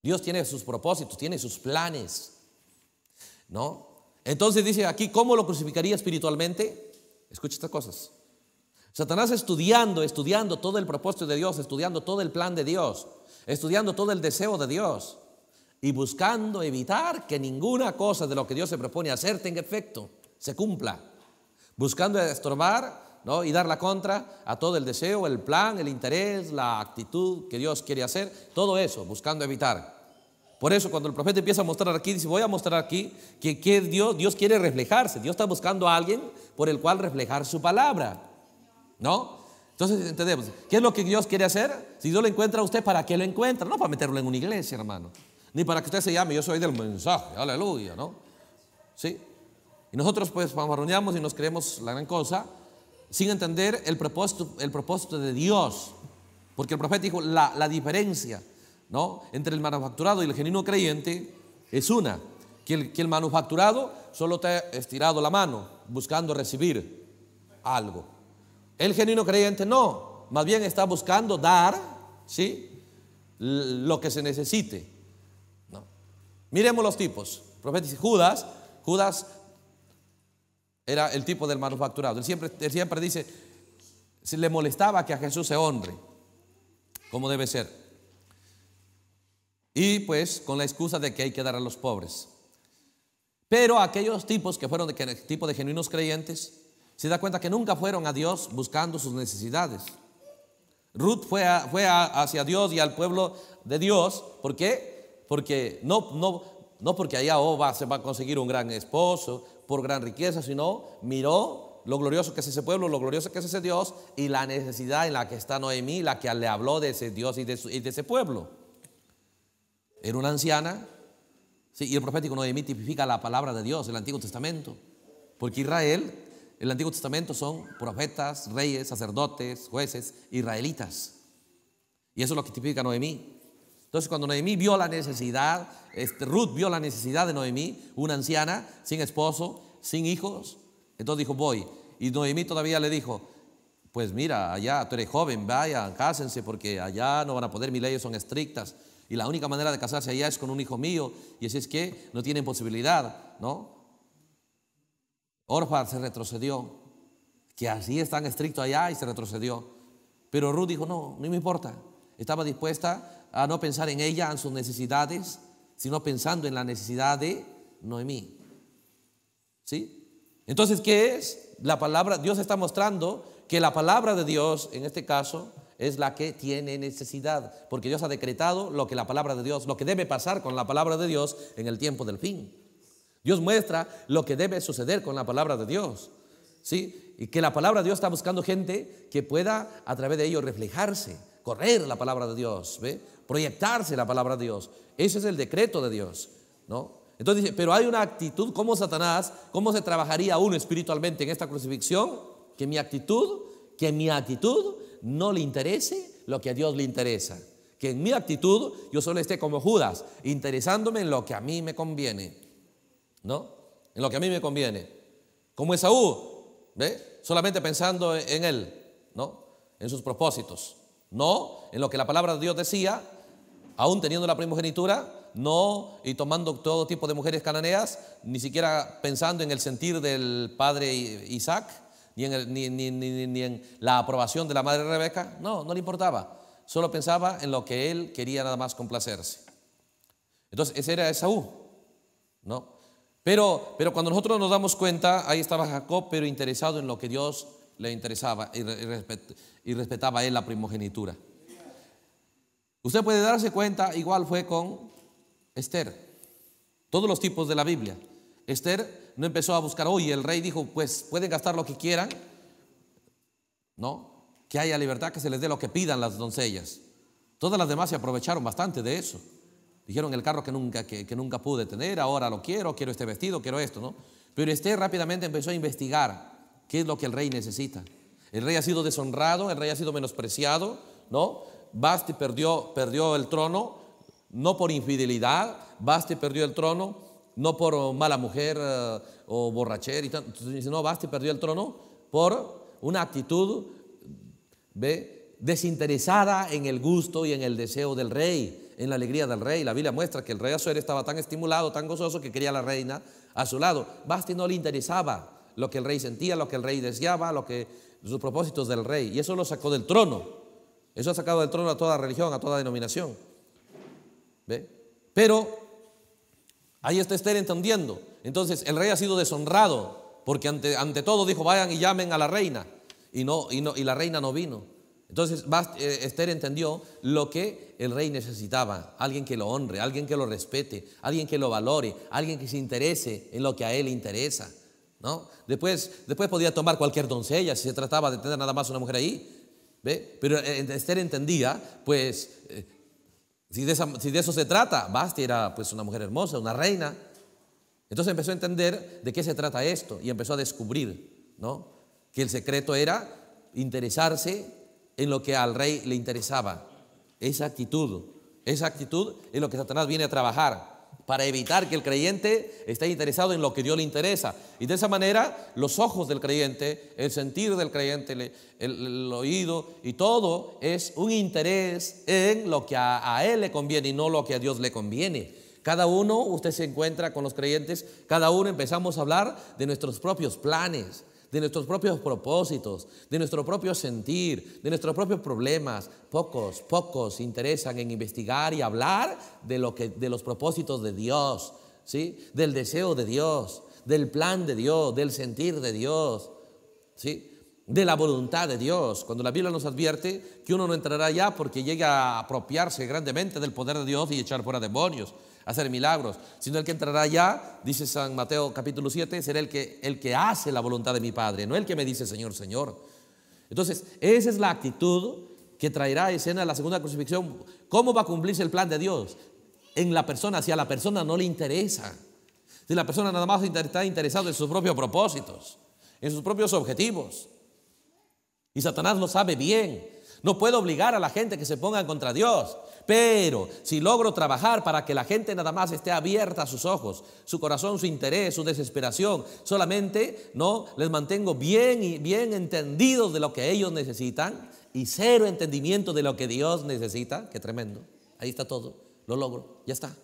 Dios tiene sus propósitos, tiene sus planes. ¿No? Entonces dice aquí, ¿cómo lo crucificaría espiritualmente? Escucha estas cosas. Satanás estudiando, estudiando todo el propósito de Dios, estudiando todo el plan de Dios, estudiando todo el deseo de Dios y buscando evitar que ninguna cosa de lo que Dios se propone hacer tenga efecto, se cumpla. Buscando estorbar ¿no? y dar la contra a todo el deseo, el plan, el interés, la actitud que Dios quiere hacer, todo eso, buscando evitar. Por eso cuando el profeta empieza a mostrar aquí, dice, voy a mostrar aquí que, Dios, Dios quiere reflejarse, Dios está buscando a alguien por el cual reflejar su palabra. ¿No? Entonces entendemos, ¿qué es lo que Dios quiere hacer? Si Dios lo encuentra a usted, ¿para qué lo encuentra? No para meterlo en una iglesia, hermano. Ni para que usted se llame, yo soy del mensaje, aleluya, ¿no? ¿Sí? Y nosotros pues fanfarroneamos y nos creemos la gran cosa sin entender el propósito, el propósito de Dios. Porque el profeta dijo, la, diferencia ¿no? entre el manufacturado y el genuino creyente es una, que el, que el manufacturado solo te ha estirado la mano buscando recibir algo. El genuino creyente no, más bien está buscando dar, ¿sí? Lo que se necesite. Miremos los tipos. Judas, Judas era el tipo del manufacturado. Él siempre, siempre dice, se le molestaba que a Jesús se honre, como debe ser. Y pues con la excusa de que hay que dar a los pobres. Pero aquellos tipos que fueron de tipo de genuinos creyentes, se da cuenta que nunca fueron a Dios buscando sus necesidades. Ruth fue, fue hacia Dios y al pueblo de Dios. ¿Por qué? Porque no, no, no porque allá oh, se va a conseguir un gran esposo por gran riqueza, sino miró lo glorioso que es ese pueblo, lo glorioso que es ese Dios y la necesidad en la que está Noemí, la que le habló de ese Dios y de, ese pueblo. Era una anciana, sí, y el profético Noemí tipifica la palabra de Dios, el Antiguo Testamento, porque Israel el Antiguo Testamento son profetas, reyes, sacerdotes, jueces, israelitas. Y eso es lo que tipifica Noemí. Entonces, cuando Noemí vio la necesidad, este, Ruth vio la necesidad de Noemí, una anciana, sin esposo, sin hijos, entonces dijo, voy. Y Noemí todavía le dijo, pues mira, allá tú eres joven, vaya, cásense, porque allá no van a poder, mis leyes son estrictas. Y la única manera de casarse allá es con un hijo mío. Y así es que no tienen posibilidad, ¿no? Orfa se retrocedió, que así es tan estricto allá y se retrocedió. Pero Ruth dijo, no, no me importa. Estaba dispuesta a no pensar en ella, en sus necesidades, sino pensando en la necesidad de Noemí. ¿Sí? Entonces, ¿qué es? La palabra, Dios está mostrando que la palabra de Dios, en este caso, es la que tiene necesidad, porque Dios ha decretado lo que la palabra de Dios, lo que debe pasar con la palabra de Dios en el tiempo del fin. Dios muestra lo que debe suceder con la palabra de Dios. ¿Sí? Y que la palabra de Dios está buscando gente que pueda a través de ello reflejarse, correr la palabra de Dios, ¿ve? proyectarse la palabra de Dios. Ese es el decreto de Dios. ¿no? Entonces dice, pero hay una actitud como Satanás, ¿cómo se trabajaría uno espiritualmente en esta crucifixión? Que mi actitud, que mi actitud no le interese lo que a Dios le interesa. Que en mi actitud yo solo esté como Judas, interesándome en lo que a mí me conviene. ¿no? En lo que a mí me conviene. Como Esaú, ¿ve? Solamente pensando en él, ¿no? En sus propósitos. No, en lo que la palabra de Dios decía, aún teniendo la primogenitura, no, y tomando todo tipo de mujeres cananeas, ni siquiera pensando en el sentir del padre Isaac, ni en, ni en la aprobación de la madre Rebeca, no, no le importaba. Solo pensaba en lo que él quería nada más complacerse. Entonces, ese era Esaú, ¿no? Pero, cuando nosotros nos damos cuenta, ahí estaba Jacob, pero interesado en lo que Dios le interesaba y, respetaba a él la primogenitura. Usted puede darse cuenta, igual fue con Esther. Todos los tipos de la Biblia. Esther no empezó a buscar, oye, el rey dijo, pues pueden gastar lo que quieran, ¿no? Que haya libertad, que se les dé lo que pidan las doncellas. Todas las demás se aprovecharon bastante de eso. Dijeron el carro que nunca, que, nunca pude tener, ahora lo quiero, quiero este vestido, quiero esto, ¿no? Pero este rápidamente empezó a investigar qué es lo que el rey necesita. El rey ha sido deshonrado, el rey ha sido menospreciado, ¿no? Basti perdió, perdió el trono, no por infidelidad, Basti perdió el trono, no por mala mujer eh, o borrachera y no, Basti perdió el trono por una actitud ¿ve? desinteresada en el gusto y en el deseo del rey en la alegría del rey. La Biblia muestra que el rey Azuero estaba tan estimulado, tan gozoso, que quería a la reina a su lado. Basti no le interesaba lo que el rey sentía, lo que el rey deseaba, lo que, sus propósitos del rey. Y eso lo sacó del trono. Eso ha sacado del trono a toda religión, a toda denominación. ¿Ve? Pero ahí está Esther entendiendo. Entonces el rey ha sido deshonrado porque ante, todo dijo, vayan y llamen a la reina. y, no, y la reina no vino. Entonces eh, Esther entendió lo que el rey necesitaba, alguien que lo honre, alguien que lo respete, alguien que lo valore, alguien que se interese en lo que a él le interesa. ¿no? Después, después podía tomar cualquier doncella si se trataba de tener nada más una mujer ahí. Pero eh, Esther entendía, pues, eh, si, de eso se trata, Basti era pues una mujer hermosa, una reina. Entonces empezó a entender de qué se trata esto y empezó a descubrir, ¿no? Que el secreto era interesarse en lo que al rey le interesaba. Esa actitud, esa actitud es lo que Satanás viene a trabajar para evitar que el creyente esté interesado en lo que Dios le interesa. Y de esa manera los ojos del creyente, el sentir del creyente, el, oído y todo es un interés en lo que a él le conviene y no lo que a Dios le conviene. Cada uno, usted se encuentra con los creyentes, cada uno empezamos a hablar de nuestros propios planes, de nuestros propios propósitos, de nuestro propio sentir, de nuestros propios problemas. Pocos, pocos se interesan en investigar y hablar de, lo que, de los propósitos de Dios, ¿sí? del deseo de Dios, del plan de Dios, del sentir de Dios, ¿sí? de la voluntad de Dios. Cuando la Biblia nos advierte que uno no entrará allá porque llega a apropiarse grandemente del poder de Dios y echar fuera demonios hacer milagros, sino el que entrará ya, dice San Mateo capítulo 7, será el que, el que hace la voluntad de mi Padre, no el que me dice Señor, Señor. Entonces, esa es la actitud que traerá a escena la segunda crucifixión. ¿Cómo va a cumplirse el plan de Dios? En la persona, si a la persona no le interesa. Si la persona nada más está interesada en sus propios propósitos, en sus propios objetivos. Y Satanás lo sabe bien. No puedo obligar a la gente que se ponga contra Dios. Pero si logro trabajar para que la gente nada más esté abierta a sus ojos, su corazón, su interés, su desesperación, solamente no les mantengo bien y bien entendidos de lo que ellos necesitan y cero entendimiento de lo que Dios necesita, que tremendo. Ahí está todo, lo logro, ya está.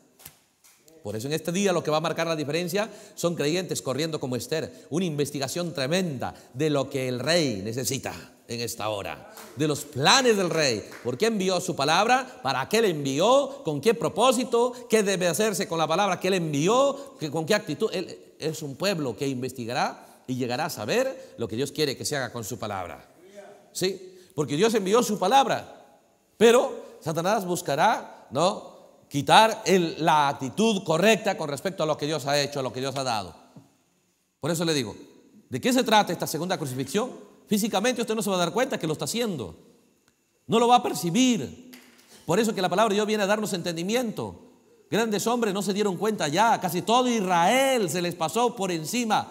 Por eso en este día lo que va a marcar la diferencia son creyentes corriendo como Esther, una investigación tremenda de lo que el rey necesita en esta hora, de los planes del rey. porque envió su palabra? ¿Para qué le envió? ¿Con qué propósito? ¿Qué debe hacerse con la palabra que le envió? ¿Con qué actitud? Él es un pueblo que investigará y llegará a saber lo que Dios quiere que se haga con su palabra. ¿Sí? Porque Dios envió su palabra, pero Satanás buscará, ¿no? Quitar la actitud correcta con respecto a lo que Dios ha hecho, a lo que Dios ha dado. Por eso le digo, ¿de qué se trata esta segunda crucifixión? Físicamente usted no se va a dar cuenta que lo está haciendo. No lo va a percibir. Por eso que la palabra de Dios viene a darnos entendimiento. Grandes hombres no se dieron cuenta ya. Casi todo Israel se les pasó por encima.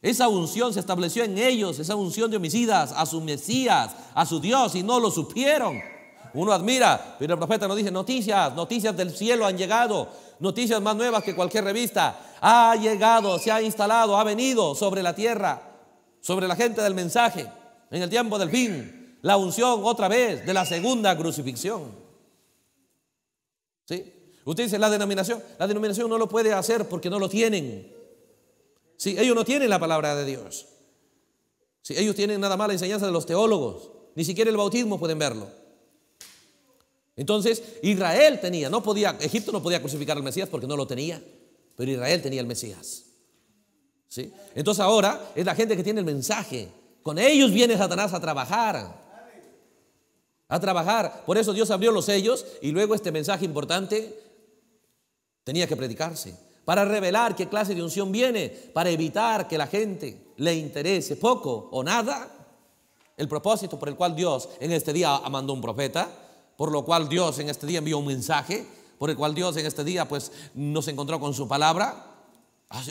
Esa unción se estableció en ellos, esa unción de homicidas, a su Mesías, a su Dios, y no lo supieron. Uno admira, pero el profeta nos dice, noticias, noticias del cielo han llegado, noticias más nuevas que cualquier revista. Ha llegado, se ha instalado, ha venido sobre la tierra sobre la gente del mensaje en el tiempo del fin, la unción otra vez de la segunda crucifixión. ¿Sí? Usted dice la denominación, la denominación no lo puede hacer porque no lo tienen. Sí, ellos no tienen la palabra de Dios. Sí, ellos tienen nada más la enseñanza de los teólogos, ni siquiera el bautismo pueden verlo. Entonces, Israel tenía, no podía, Egipto no podía crucificar al Mesías porque no lo tenía, pero Israel tenía el Mesías. Entonces ahora es la gente que tiene el mensaje. Con ellos viene Satanás a trabajar. A trabajar. Por eso Dios abrió los sellos y luego este mensaje importante tenía que predicarse. Para revelar qué clase de unción viene. Para evitar que la gente le interese poco o nada el propósito por el cual Dios en este día mandó un profeta, por lo cual Dios en este día envió un mensaje, por el cual Dios en este día pues nos encontró con su palabra,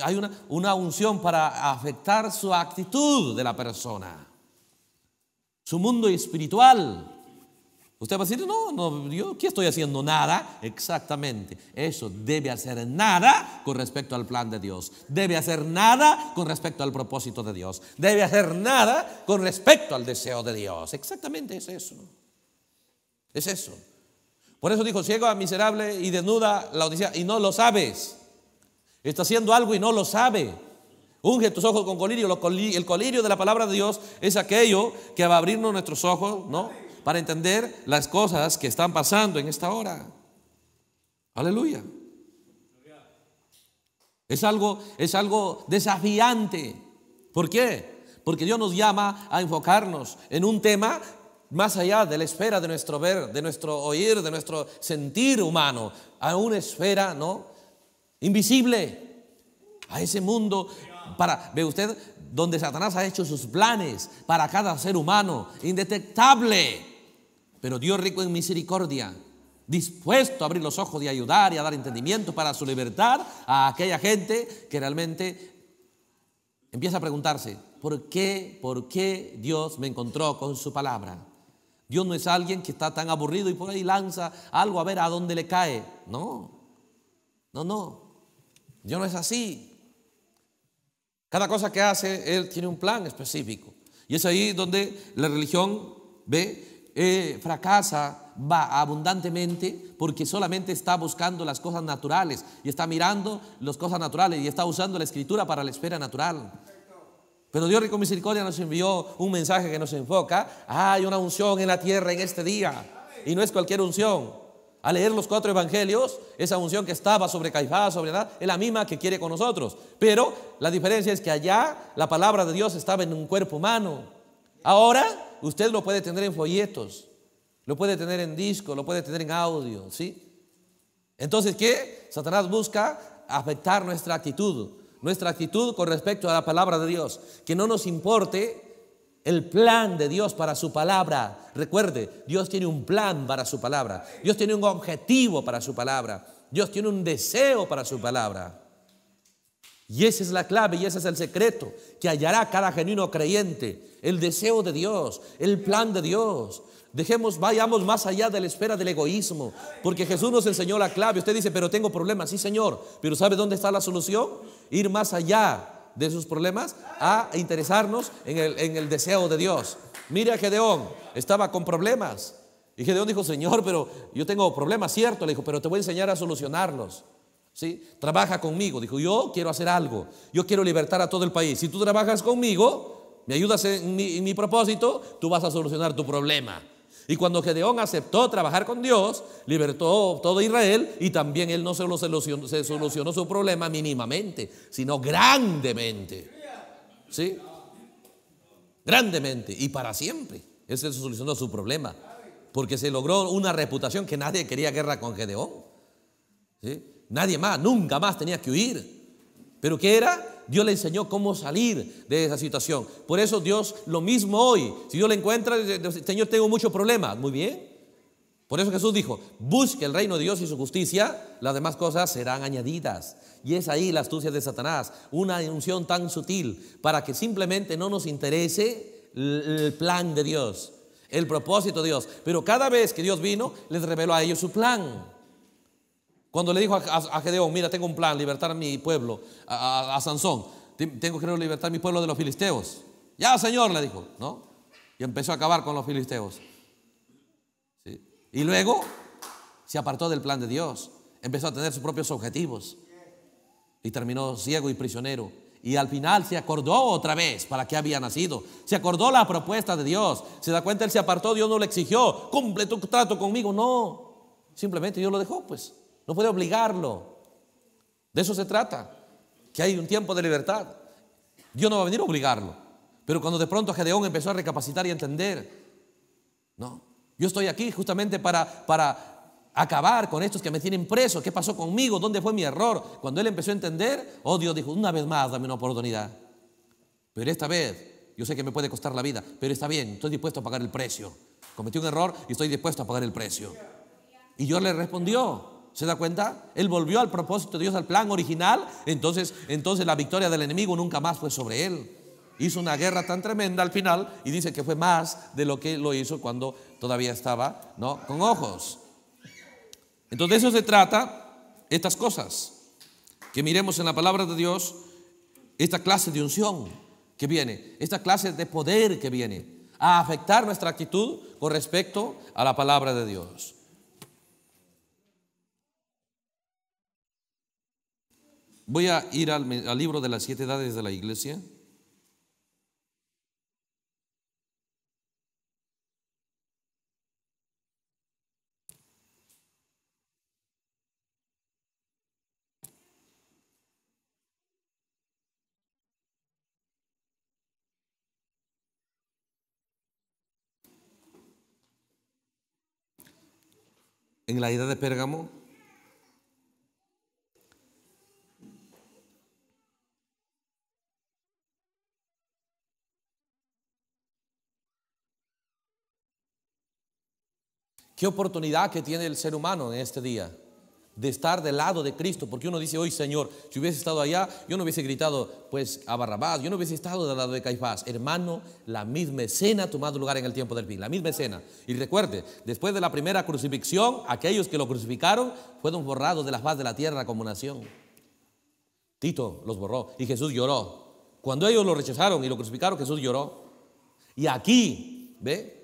hay una, unción para afectar su actitud de la persona, su mundo espiritual. Usted va a decir, no, no, yo aquí estoy haciendo nada. Exactamente, eso debe hacer nada con respecto al plan de Dios. Debe hacer nada con respecto al propósito de Dios. Debe hacer nada con respecto al deseo de Dios. Exactamente es eso. Es eso. Por eso dijo, ciego, miserable y desnuda la odisea, y no lo sabes. Está haciendo algo y no lo sabe. Unge tus ojos con colirio. El colirio de la palabra de Dios es aquello que va a abrirnos nuestros ojos, ¿no? Para entender las cosas que están pasando en esta hora. Aleluya. Es algo, es algo desafiante. ¿Por qué? Porque Dios nos llama a enfocarnos en un tema más allá de la esfera de nuestro ver, de nuestro oír, de nuestro sentir humano, a una esfera, ¿no? invisible a ese mundo para, ve usted, donde Satanás ha hecho sus planes para cada ser humano, indetectable, pero Dios rico en misericordia, dispuesto a abrir los ojos y ayudar y a dar entendimiento para su libertad a aquella gente que realmente empieza a preguntarse, ¿por qué, por qué Dios me encontró con su palabra? Dios no es alguien que está tan aburrido y por ahí lanza algo a ver a dónde le cae. No, no, no. Dios no es así. Cada cosa que hace, Él tiene un plan específico. Y es ahí donde la religión, ve, eh, fracasa, va abundantemente, porque solamente está buscando las cosas naturales y está mirando las cosas naturales y está usando la escritura para la esfera natural. Pero Dios rico misericordia nos envió un mensaje que nos enfoca. Hay una unción en la tierra en este día. Y no es cualquier unción a leer los cuatro evangelios, esa unción que estaba sobre Caifás, sobre Adán, es la misma que quiere con nosotros. Pero la diferencia es que allá la palabra de Dios estaba en un cuerpo humano. Ahora usted lo puede tener en folletos, lo puede tener en disco, lo puede tener en audio, ¿sí? Entonces, ¿qué? Satanás busca afectar nuestra actitud, nuestra actitud con respecto a la palabra de Dios, que no nos importe el plan de Dios para su palabra. Recuerde, Dios tiene un plan para su palabra. Dios tiene un objetivo para su palabra. Dios tiene un deseo para su palabra. Y esa es la clave y ese es el secreto que hallará cada genuino creyente. El deseo de Dios, el plan de Dios. Dejemos, vayamos más allá de la espera del egoísmo. Porque Jesús nos enseñó la clave. Usted dice, pero tengo problemas. Sí, Señor. Pero ¿sabe dónde está la solución? Ir más allá de sus problemas a interesarnos en el, deseo de Dios. Mira a Gedeón, estaba con problemas. Y Gedeón dijo, Señor, pero yo tengo problemas, cierto. Le dijo, pero te voy a enseñar a solucionarlos. ¿Sí? Trabaja conmigo. Dijo, yo quiero hacer algo. Yo quiero libertar a todo el país. Si tú trabajas conmigo, me ayudas en mi propósito, tú vas a solucionar tu problema. Y cuando Gedeón aceptó trabajar con Dios, libertó todo Israel y también él no solo se solucionó su problema mínimamente, sino grandemente. ¿Sí? Grandemente y para siempre. es Él se solucionó su problema. Porque se logró una reputación que nadie quería guerra con Gedeón. Nadie más, nunca más tenía que huir. ¿Pero qué era? Dios le enseñó cómo salir de esa situación. Por eso Dios lo mismo hoy. Si Dios le encuentra, Señor, tengo muchos problemas. Muy bien. Por eso Jesús dijo, busque el reino de Dios y su justicia, las demás cosas serán añadidas. Y es ahí la astucia de Satanás, una unción tan sutil para que simplemente no nos interese el plan de Dios, el propósito de Dios. Pero cada vez que Dios vino, les reveló a ellos su plan. Cuando le dijo a, a, Gedeón, mira, tengo un plan, libertar a mi pueblo, a, Sansón, tengo que libertar a mi pueblo de los filisteos. Ya, Señor, le dijo, ¿no? Y empezó a acabar con los filisteos. Y luego se apartó del plan de Dios, empezó a tener sus propios objetivos y terminó ciego y prisionero. Y al final se acordó otra vez para qué había nacido. Se acordó la propuesta de Dios. Se da cuenta, él se apartó, Dios no le exigió, cumple tu trato conmigo. No, simplemente Dios lo dejó, pues no puede obligarlo. De eso se trata, que hay un tiempo de libertad. Dios no va a venir a obligarlo. Pero cuando de pronto Gedeón empezó a recapacitar y a entender, no, yo estoy aquí justamente para, para acabar con estos que me tienen preso. ¿Qué pasó conmigo? ¿Dónde fue mi error? Cuando él empezó a entender, oh Dios dijo, una vez más dame una oportunidad. Pero esta vez, yo sé que me puede costar la vida, pero está bien, estoy dispuesto a pagar el precio. Cometí un error y estoy dispuesto a pagar el precio. Y yo le respondió, ¿Se da cuenta? Él volvió al propósito de Dios, al plan original. Entonces, entonces la victoria del enemigo nunca más fue sobre él. Hizo una guerra tan tremenda al final y dice que fue más de lo que lo hizo cuando todavía estaba, ¿no? Con ojos. Entonces de eso se trata, estas cosas. Que miremos en la palabra de Dios esta clase de unción que viene, esta clase de poder que viene a afectar nuestra actitud con respecto a la palabra de Dios. Voy a ir al, libro de las siete edades de la iglesia. en la edad de Pérgamo, Qué oportunidad que tiene el ser humano en este día de estar del lado de Cristo, porque uno dice, hoy Señor, si hubiese estado allá, yo no hubiese gritado pues a Barrabás, yo no hubiese estado del lado de Caifás. Hermano, la misma escena ha tomado lugar en el tiempo del fin, la misma escena. Y recuerde, después de la primera crucifixión, aquellos que lo crucificaron fueron borrados de la faz de la tierra como nación. Tito los borró y Jesús lloró. Cuando ellos lo rechazaron y lo crucificaron, Jesús lloró. Y aquí, ¿ve?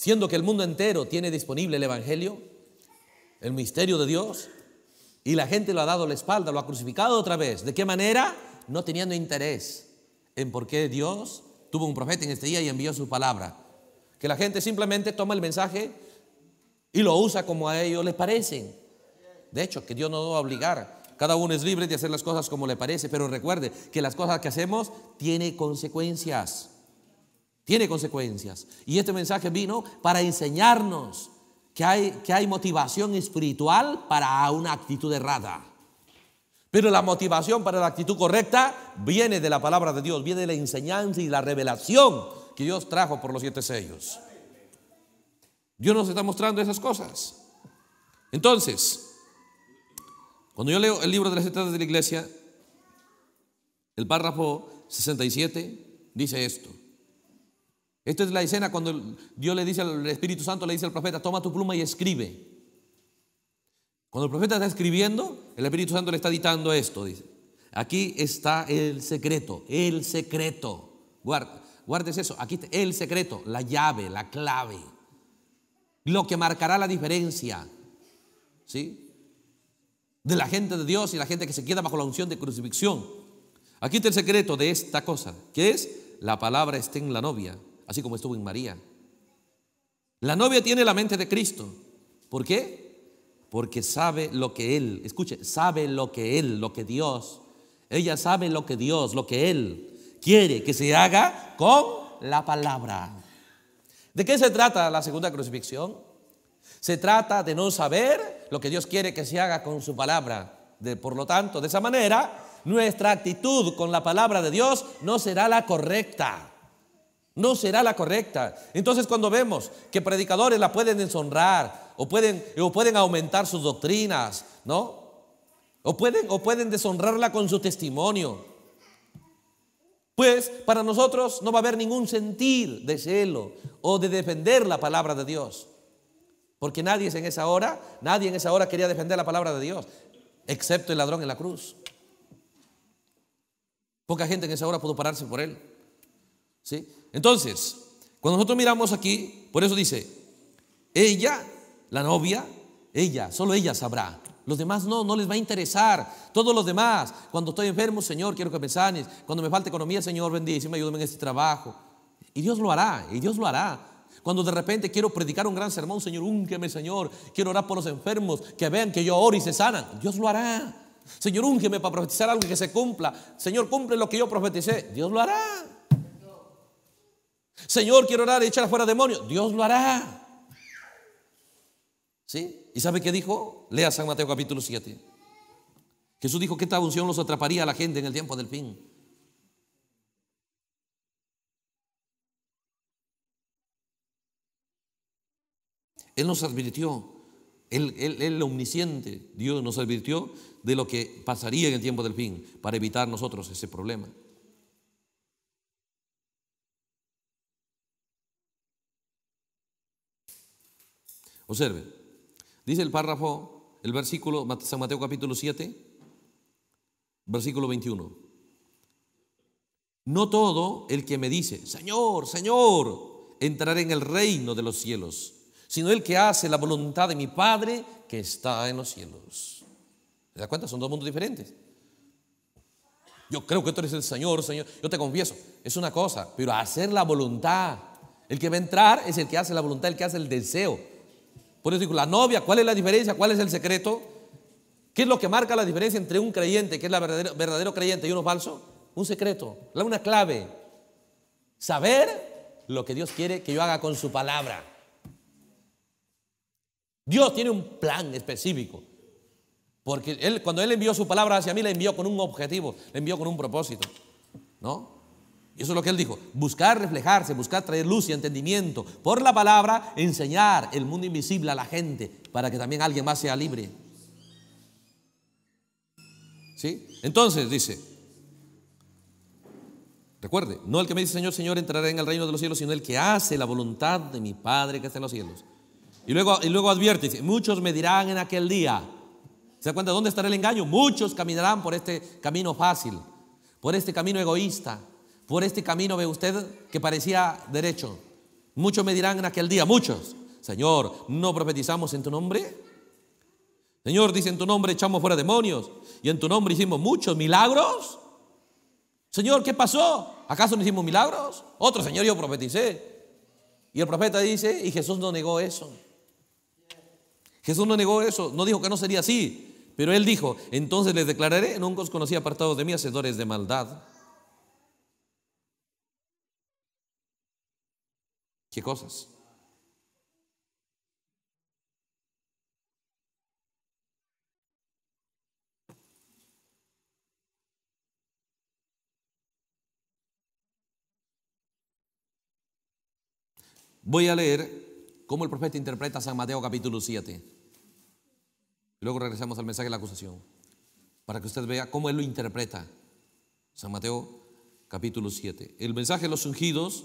siendo que el mundo entero tiene disponible el Evangelio, el misterio de Dios, y la gente lo ha dado la espalda, lo ha crucificado otra vez. ¿De qué manera? No teniendo interés en por qué Dios tuvo un profeta en este día y envió su palabra. Que la gente simplemente toma el mensaje y lo usa como a ellos les parece. De hecho, que Dios no va a obligar. Cada uno es libre de hacer las cosas como le parece, pero recuerde que las cosas que hacemos tienen consecuencias. Tiene consecuencias. Y este mensaje vino para enseñarnos que hay, que hay motivación espiritual para una actitud errada. Pero la motivación para la actitud correcta viene de la palabra de Dios, viene de la enseñanza y la revelación que Dios trajo por los siete sellos. Dios nos está mostrando esas cosas. Entonces, cuando yo leo el libro de las Escrituras de la iglesia, el párrafo 67 dice esto. Esta es la escena cuando Dios le dice al Espíritu Santo, le dice al profeta, toma tu pluma y escribe. Cuando el profeta está escribiendo, el Espíritu Santo le está dictando esto, dice. Aquí está el secreto, el secreto. Guarda, guardes eso, aquí está el secreto, la llave, la clave. Lo que marcará la diferencia, ¿sí? De la gente de Dios y la gente que se queda bajo la unción de crucifixión. Aquí está el secreto de esta cosa, que es la palabra está en la novia así como estuvo en María. La novia tiene la mente de Cristo. ¿Por qué? Porque sabe lo que Él, escuche, sabe lo que Él, lo que Dios, ella sabe lo que Dios, lo que Él quiere que se haga con la palabra. ¿De qué se trata la segunda crucifixión? Se trata de no saber lo que Dios quiere que se haga con su palabra. De, por lo tanto, de esa manera, nuestra actitud con la palabra de Dios no será la correcta no será la correcta. Entonces cuando vemos que predicadores la pueden deshonrar o pueden, o pueden aumentar sus doctrinas, ¿no? O pueden, o pueden deshonrarla con su testimonio. Pues para nosotros no va a haber ningún sentir de celo o de defender la palabra de Dios. Porque nadie en esa hora, nadie en esa hora quería defender la palabra de Dios, excepto el ladrón en la cruz. Poca gente en esa hora pudo pararse por él. ¿Sí? Entonces, cuando nosotros miramos aquí, por eso dice, ella, la novia, ella, solo ella sabrá. Los demás no, no les va a interesar. Todos los demás, cuando estoy enfermo, Señor, quiero que me sanes. Cuando me falta economía, Señor, me ayúdame en este trabajo. Y Dios lo hará, y Dios lo hará. Cuando de repente quiero predicar un gran sermón, Señor, úngeme, Señor. Quiero orar por los enfermos, que vean que yo oro y se sanan. Dios lo hará. Señor, úngeme para profetizar algo que se cumpla. Señor, cumple lo que yo profeticé. Dios lo hará. Señor, quiero orar y echar fuera demonios. Dios lo hará. ¿Sí? ¿Y sabe qué dijo? Lea San Mateo capítulo 7. Jesús dijo que esta unción los atraparía a la gente en el tiempo del fin. Él nos advirtió, él, él, él, omnisciente, Dios nos advirtió de lo que pasaría en el tiempo del fin para evitar nosotros ese problema. Observe, dice el párrafo, el versículo, San Mateo capítulo 7, versículo 21. No todo el que me dice, Señor, Señor, entraré en el reino de los cielos, sino el que hace la voluntad de mi Padre que está en los cielos. ¿Se da cuenta? Son dos mundos diferentes. Yo creo que tú eres el Señor, Señor. Yo te confieso, es una cosa, pero hacer la voluntad. El que va a entrar es el que hace la voluntad, el que hace el deseo. Por eso digo, la novia, ¿cuál es la diferencia? ¿Cuál es el secreto? ¿Qué es lo que marca la diferencia entre un creyente, que es el verdadero, verdadero creyente, y uno falso? Un secreto, una clave. Saber lo que Dios quiere que yo haga con su palabra. Dios tiene un plan específico. Porque él, cuando Él envió su palabra hacia mí, la envió con un objetivo, la envió con un propósito. ¿No? eso es lo que él dijo, buscar reflejarse, buscar traer luz y entendimiento por la palabra, enseñar el mundo invisible a la gente para que también alguien más sea libre. ¿Sí? Entonces dice, recuerde, no el que me dice Señor, Señor entraré en el reino de los cielos, sino el que hace la voluntad de mi Padre que está en los cielos. Y luego, y luego advierte, dice, muchos me dirán en aquel día, ¿se da cuenta dónde estará el engaño? Muchos caminarán por este camino fácil, por este camino egoísta por este camino ve usted que parecía derecho. Muchos me dirán en aquel día, muchos, Señor, ¿no profetizamos en tu nombre? Señor, dice, en tu nombre echamos fuera demonios y en tu nombre hicimos muchos milagros. Señor, ¿qué pasó? ¿Acaso no hicimos milagros? Otro Señor, yo profeticé. Y el profeta dice, y Jesús no negó eso. Jesús no negó eso, no dijo que no sería así, pero él dijo, entonces les declararé, nunca os conocí apartados de mí, hacedores de maldad. ¿Qué cosas? Voy a leer cómo el profeta interpreta San Mateo capítulo 7. Luego regresamos al mensaje de la acusación, para que usted vea cómo él lo interpreta. San Mateo capítulo 7. El mensaje de los ungidos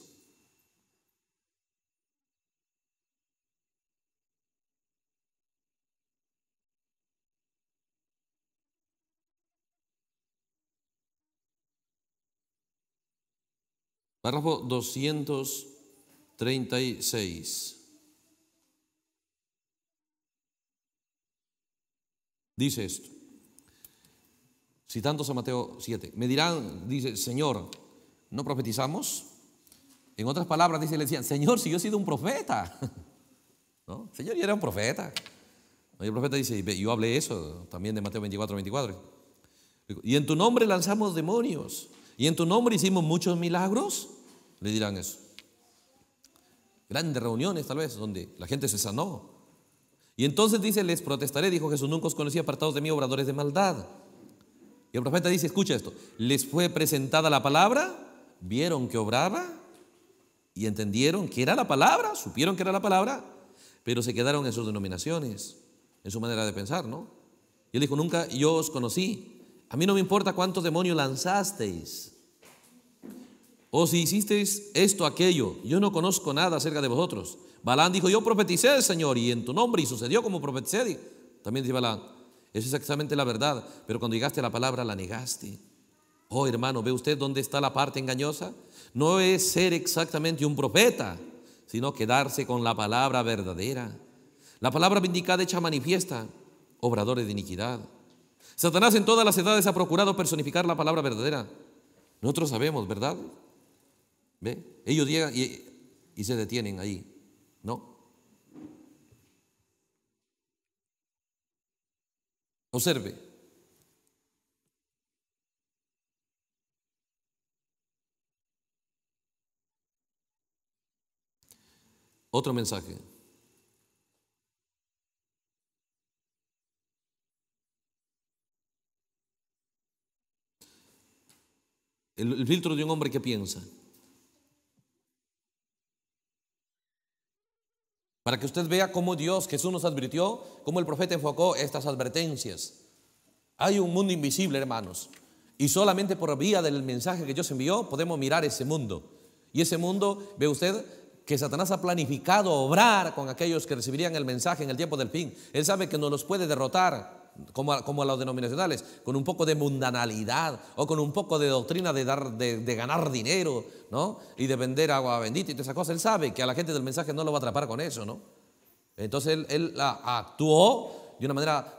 Párrafo 236. Dice esto, citando a Mateo 7, me dirán, dice, Señor, ¿no profetizamos? En otras palabras, dice, le decían, Señor, si yo he sido un profeta, Señor, yo era un profeta. Y el profeta dice, yo hablé eso también de Mateo 24, 24. Y en tu nombre lanzamos demonios y en tu nombre hicimos muchos milagros, le dirán eso. Grandes reuniones tal vez, donde la gente se sanó. Y entonces dice, les protestaré, dijo Jesús, nunca os conocí apartados de mí, obradores de maldad. Y el profeta dice, escucha esto, les fue presentada la palabra, vieron que obraba y entendieron que era la palabra, supieron que era la palabra, pero se quedaron en sus denominaciones, en su manera de pensar, ¿no? Y él dijo, nunca yo os conocí, a mí no me importa cuántos demonios lanzasteis. O oh, si hicisteis esto, aquello, yo no conozco nada acerca de vosotros. Balán dijo, yo profeticé, Señor, y en tu nombre, y sucedió como profeticé. También dice Balán, eso es exactamente la verdad, pero cuando llegaste a la palabra la negaste. Oh, hermano, ¿ve usted dónde está la parte engañosa? No es ser exactamente un profeta, sino quedarse con la palabra verdadera. La palabra vindicada hecha manifiesta, obradores de iniquidad. Satanás en todas las edades ha procurado personificar la palabra verdadera. Nosotros sabemos, ¿verdad? ¿Ve? Ellos llegan y, se detienen ahí, ¿no? Observe. Otro mensaje. el filtro de un hombre que piensa. Para que usted vea cómo Dios, Jesús nos advirtió, cómo el profeta enfocó estas advertencias. Hay un mundo invisible, hermanos. Y solamente por vía del mensaje que Dios envió podemos mirar ese mundo. Y ese mundo, ve usted, que Satanás ha planificado obrar con aquellos que recibirían el mensaje en el tiempo del fin. Él sabe que no los puede derrotar como a, los denominacionales, con un poco de mundanalidad o con un poco de doctrina de, dar, de, ganar dinero, Y de vender agua bendita y todas esas cosas. Él sabe que a la gente del mensaje no lo va a atrapar con eso, ¿no? Entonces él, él ah, actuó de una manera,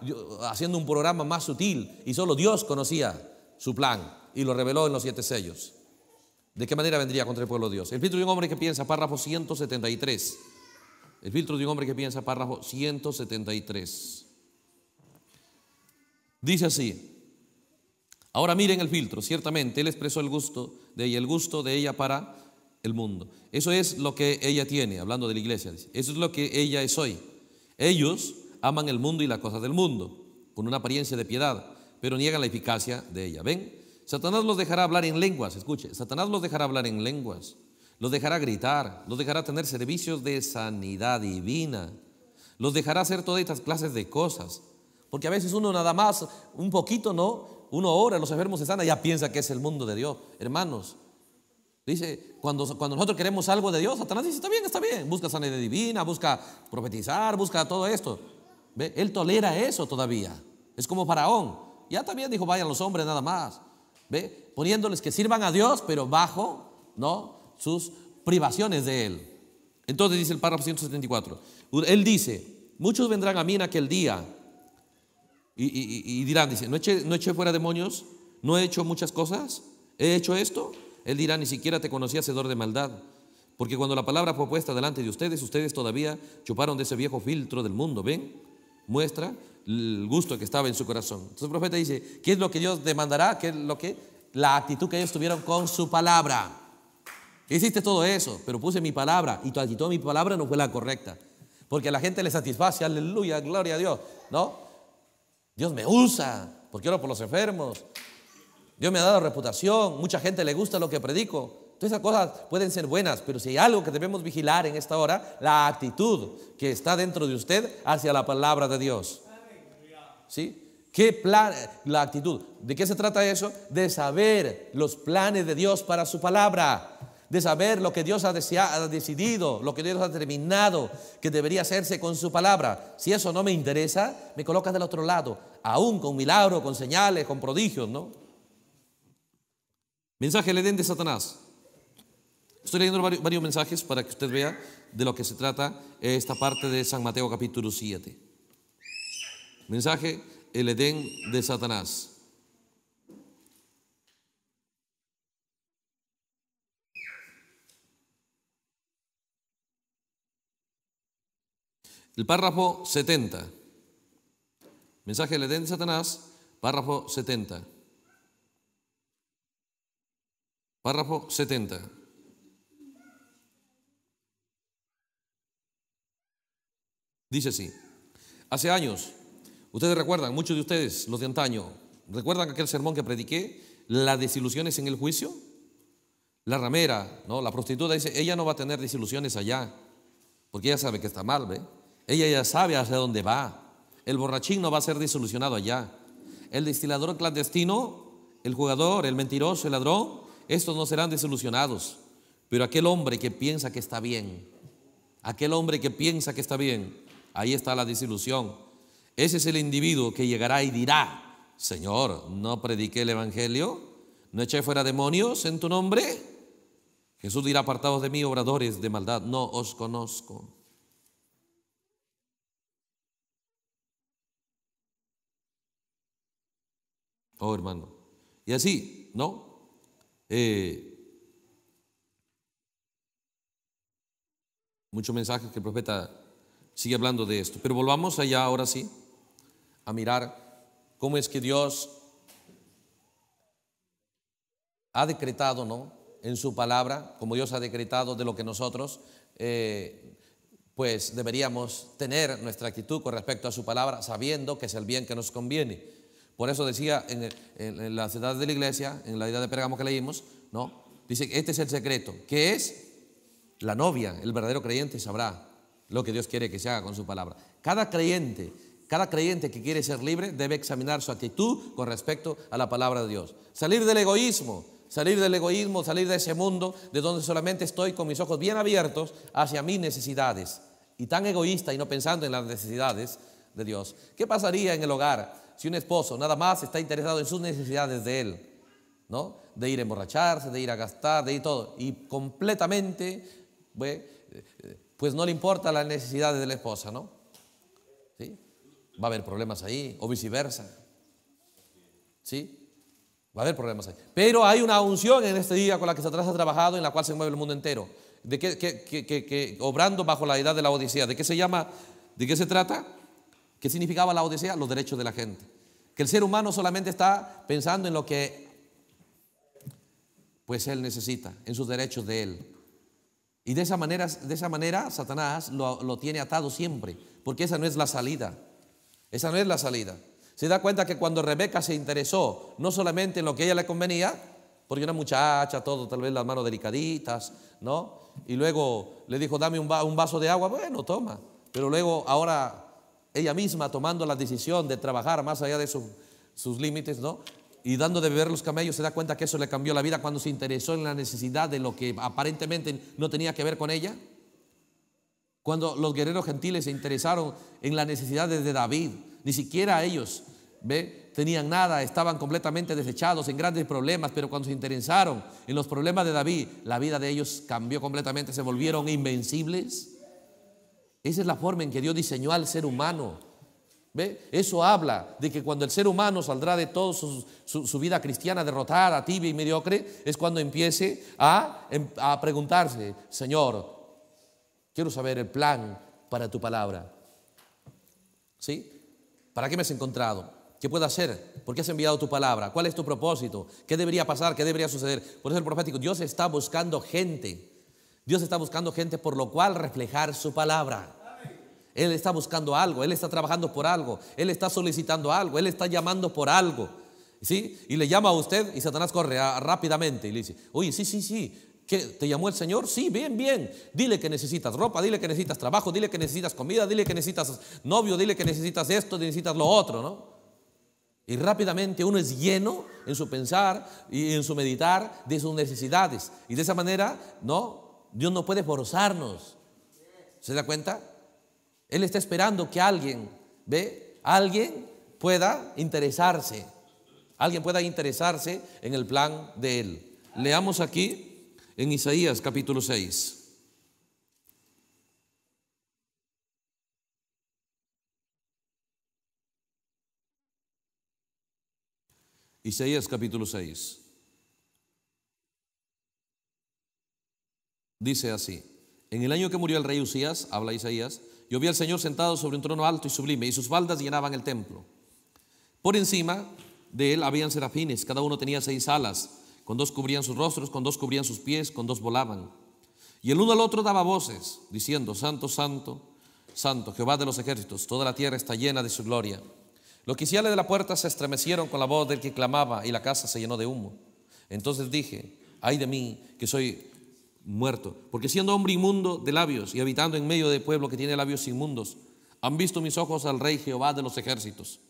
haciendo un programa más sutil y solo Dios conocía su plan y lo reveló en los siete sellos. ¿De qué manera vendría contra el pueblo de Dios? El filtro de un hombre que piensa, párrafo 173. El filtro de un hombre que piensa, párrafo 173. Dice así. Ahora miren el filtro, ciertamente él expresó el gusto de ella, el gusto de ella para el mundo. Eso es lo que ella tiene, hablando de la iglesia. Eso es lo que ella es hoy. Ellos aman el mundo y las cosas del mundo, con una apariencia de piedad, pero niegan la eficacia de ella. ¿Ven? Satanás los dejará hablar en lenguas, escuche, Satanás los dejará hablar en lenguas, los dejará gritar, los dejará tener servicios de sanidad divina, los dejará hacer todas estas clases de cosas porque a veces uno nada más, un poquito, ¿no? Uno ora, los enfermos se sanan, ya piensa que es el mundo de Dios. Hermanos, dice, cuando, cuando nosotros queremos algo de Dios, Satanás dice, está bien, está bien. Busca sanidad divina, busca profetizar, busca todo esto. ¿Ve? Él tolera eso todavía. Es como Faraón. Ya también dijo, vayan los hombres nada más. ¿Ve? Poniéndoles que sirvan a Dios, pero bajo, ¿no? Sus privaciones de Él. Entonces dice el párrafo 174. Él dice, muchos vendrán a mí en aquel día y, dirán, dice, ¿no eché, ¿no fuera demonios? ¿No he hecho muchas cosas? ¿He hecho esto? Él dirá, ni siquiera te conocí hacedor de maldad. Porque cuando la palabra fue puesta delante de ustedes, ustedes todavía chuparon de ese viejo filtro del mundo, ¿ven? Muestra el gusto que estaba en su corazón. Entonces el profeta dice, ¿qué es lo que Dios demandará? ¿Qué es lo que? La actitud que ellos tuvieron con su palabra. Hiciste todo eso, pero puse mi palabra y tu actitud mi palabra no fue la correcta. Porque a la gente le satisface, aleluya, gloria a Dios, ¿no? Dios me usa porque oro por los enfermos. Dios me ha dado reputación. Mucha gente le gusta lo que predico. Todas esas cosas pueden ser buenas, pero si hay algo que debemos vigilar en esta hora, la actitud que está dentro de usted hacia la palabra de Dios. ¿Sí? ¿Qué plan? La actitud. ¿De qué se trata eso? De saber los planes de Dios para su palabra de saber lo que Dios ha, decidido, lo que Dios ha determinado que debería hacerse con su palabra. Si eso no me interesa, me colocas del otro lado, aún con milagros, con señales, con prodigios, ¿no? Mensaje le Edén de Satanás. Estoy leyendo varios, varios, mensajes para que usted vea de lo que se trata esta parte de San Mateo capítulo 7. Mensaje, el Edén de Satanás. El párrafo 70. Mensaje del Edén de Satanás, párrafo 70. Párrafo 70. Dice así. Hace años, ustedes recuerdan, muchos de ustedes, los de antaño, ¿recuerdan aquel sermón que prediqué? Las desilusiones en el juicio. La ramera, ¿no? la prostituta dice, ella no va a tener desilusiones allá, porque ella sabe que está mal, ¿ve? Ella ya sabe hacia dónde va. El borrachín no va a ser disolucionado allá. El destilador clandestino, el jugador, el mentiroso, el ladrón, estos no serán disolucionados. Pero aquel hombre que piensa que está bien, aquel hombre que piensa que está bien, ahí está la desilusión. Ese es el individuo que llegará y dirá, Señor, no prediqué el Evangelio, no eché fuera demonios en tu nombre. Jesús dirá, apartados de mí, obradores de maldad, no os conozco. oh hermano. Y así, ¿no? Eh, muchos mensajes que el profeta sigue hablando de esto. Pero volvamos allá ahora sí, a mirar cómo es que Dios ha decretado, ¿no? En su palabra, como Dios ha decretado de lo que nosotros, eh, pues deberíamos tener nuestra actitud con respecto a su palabra, sabiendo que es el bien que nos conviene. Por eso decía en, la ciudad de la iglesia, en la idea de Pérgamo que leímos, ¿no? Dice, este es el secreto, que es la novia, el verdadero creyente sabrá lo que Dios quiere que se haga con su palabra. Cada creyente, cada creyente que quiere ser libre debe examinar su actitud con respecto a la palabra de Dios. Salir del egoísmo, salir del egoísmo, salir de ese mundo de donde solamente estoy con mis ojos bien abiertos hacia mis necesidades y tan egoísta y no pensando en las necesidades de Dios. ¿Qué pasaría en el hogar si un esposo nada más está interesado en sus necesidades de él, ¿no? De ir a emborracharse, de ir a gastar, de ir todo, y completamente, eh, pues, no le importa las necesidades de la esposa, ¿no? ¿Sí? Va a haber problemas ahí, o viceversa. ¿Sí? Va a haber problemas ahí. Pero hay una unción en este día con la que Satanás ha trabajado, en la cual se mueve el mundo entero. ¿De obrando bajo la edad de la Odisea? ¿De qué se llama? ¿De qué se trata? ¿Qué significaba la Odisea? Los derechos de la gente. Que el ser humano solamente está pensando en lo que pues él necesita, en sus derechos de él. Y de esa manera, de esa manera Satanás lo, tiene atado siempre, porque esa no es la salida. Esa no es la salida. Se da cuenta que cuando Rebeca se interesó, no solamente en lo que a ella le convenía, porque era muchacha, todo, tal vez las manos delicaditas, ¿no? Y luego le dijo, dame un, un vaso de agua, bueno, toma. Pero luego ahora ella misma tomando la decisión de trabajar más allá de sus límites, ¿no? Y dando de beber los camellos, se da cuenta que eso le cambió la vida cuando se interesó en la necesidad de lo que aparentemente no tenía que ver con ella. Cuando los guerreros gentiles se interesaron en las necesidades de David, ni siquiera ellos tenían nada, estaban completamente desechados en grandes problemas, pero cuando se interesaron en los problemas de David, la vida de ellos cambió completamente, se volvieron invencibles. Esa es la forma en que Dios diseñó al ser humano. ¿Ve? Eso habla de que cuando el ser humano saldrá de toda su, vida cristiana derrotada, tibia y mediocre, es cuando empiece a, em, a preguntarse, Señor, quiero saber el plan para tu palabra. ¿Sí? ¿Para qué me has encontrado? ¿Qué puedo hacer? ¿Por qué has enviado tu palabra? ¿Cuál es tu propósito? ¿Qué debería pasar? ¿Qué debería suceder? Por eso el profético, Dios está buscando gente Dios está buscando gente por lo cual reflejar su palabra. Él está buscando algo, Él está trabajando por algo, Él está solicitando algo, Él está llamando por algo. ¿Sí? Y le llama a usted y Satanás corre rápidamente y le dice, oye, sí, sí, sí, ¿Te llamó el Señor? Sí, bien, bien. Dile que necesitas ropa, dile que necesitas trabajo, dile que necesitas comida, dile que necesitas novio, dile que necesitas esto, necesitas lo otro, ¿no? Y rápidamente uno es lleno en su pensar y en su meditar de sus necesidades. Y de esa manera, ¿no? Dios no puede forzarnos. ¿Se da cuenta? Él está esperando que alguien, ¿ve? Alguien pueda interesarse. Alguien pueda interesarse en el plan de Él. Leamos aquí en Isaías capítulo 6. Isaías capítulo 6. Dice así, en el año que murió el rey Usías, habla Isaías, yo vi al Señor sentado sobre un trono alto y sublime, y sus baldas llenaban el templo. Por encima de él habían serafines, cada uno tenía seis alas, con dos cubrían sus rostros, con dos cubrían sus pies, con dos volaban. Y el uno al otro daba voces, diciendo, Santo, Santo, Santo, Jehová de los ejércitos, toda la tierra está llena de su gloria. Los quiciales de la puerta se estremecieron con la voz del que clamaba y la casa se llenó de humo. Entonces dije, ay de mí, que soy muerto. Porque siendo hombre inmundo de labios y habitando en medio de pueblo que tiene labios inmundos, han visto mis ojos al rey Jehová de los ejércitos.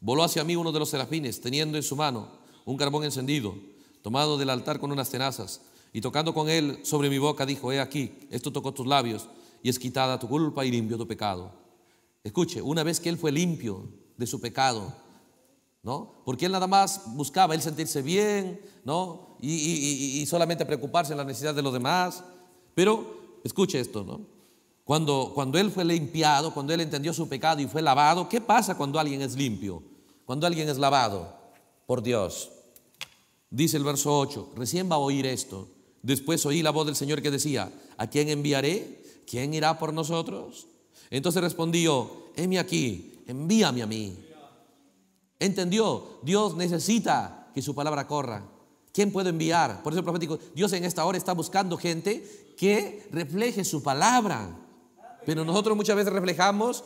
Voló hacia mí uno de los serafines, teniendo en su mano un carbón encendido, tomado del altar con unas tenazas, y tocando con él sobre mi boca, dijo, he aquí, esto tocó tus labios, y es quitada tu culpa y limpio tu pecado. Escuche, una vez que él fue limpio de su pecado, ¿no? Porque él nada más buscaba él sentirse bien, ¿no? y, solamente preocuparse en la necesidad de los demás. Pero escuche esto, ¿no? Cuando, cuando él fue limpiado, cuando él entendió su pecado y fue lavado, ¿qué pasa cuando alguien es limpio? Cuando alguien es lavado por Dios. Dice el verso 8, recién va a oír esto. Después oí la voz del Señor que decía, ¿a quién enviaré? ¿Quién irá por nosotros? Entonces respondió yo, aquí, envíame a mí. Entendió, Dios necesita que su palabra corra. ¿Quién puedo enviar? Por eso el profético, Dios en esta hora está buscando gente que refleje su palabra. Pero nosotros muchas veces reflejamos,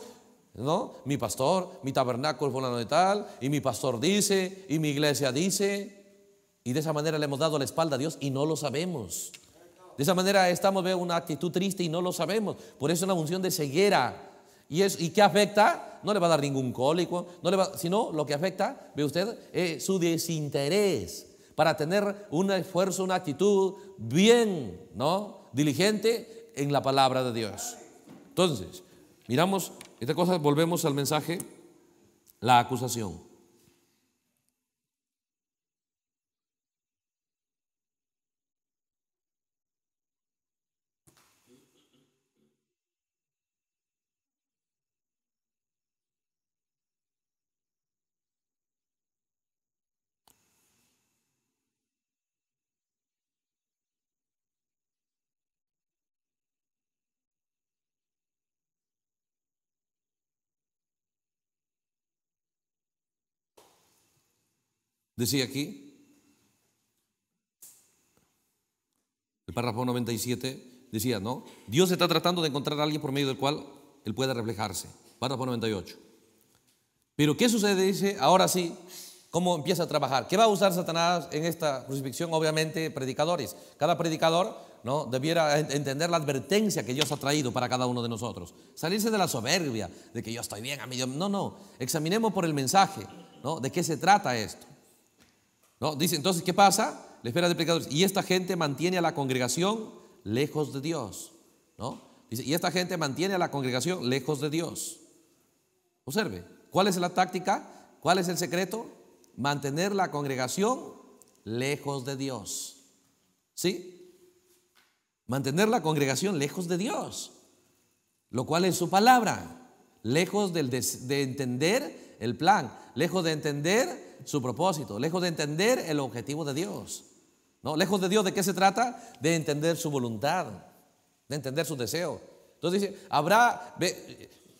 ¿no? Mi pastor, mi tabernáculo fulano de tal, y mi pastor dice, y mi iglesia dice, y de esa manera le hemos dado la espalda a Dios y no lo sabemos. De esa manera estamos veo una actitud triste y no lo sabemos. Por eso es una función de ceguera. ¿Y, es, ¿Y qué afecta? No le va a dar ningún cólico, sino lo que afecta, ve usted, es su desinterés para tener un esfuerzo, una actitud bien, ¿no? Diligente en la palabra de Dios. Entonces, miramos, esta cosa, volvemos al mensaje, la acusación. Decía aquí, el párrafo 97 decía, ¿no? Dios está tratando de encontrar a alguien por medio del cual él pueda reflejarse. Párrafo 98. Pero ¿qué sucede? Dice, ahora sí, ¿cómo empieza a trabajar? ¿Qué va a usar Satanás en esta crucifixión? Obviamente, predicadores. Cada predicador ¿no? debiera entender la advertencia que Dios ha traído para cada uno de nosotros. Salirse de la soberbia, de que yo estoy bien, a mí No, no, examinemos por el mensaje, ¿no? ¿De qué se trata esto? ¿No? Dice, entonces, ¿qué pasa? La espera de pecadores. Y esta gente mantiene a la congregación lejos de Dios. ¿No? Dice, y esta gente mantiene a la congregación lejos de Dios. Observe, ¿cuál es la táctica? ¿Cuál es el secreto? Mantener la congregación lejos de Dios. ¿Sí? Mantener la congregación lejos de Dios, lo cual es su palabra, lejos de entender el plan, lejos de entender su propósito, lejos de entender el objetivo de Dios. ¿no? Lejos de Dios, ¿de qué se trata? De entender su voluntad, de entender su deseo Entonces dice, habrá,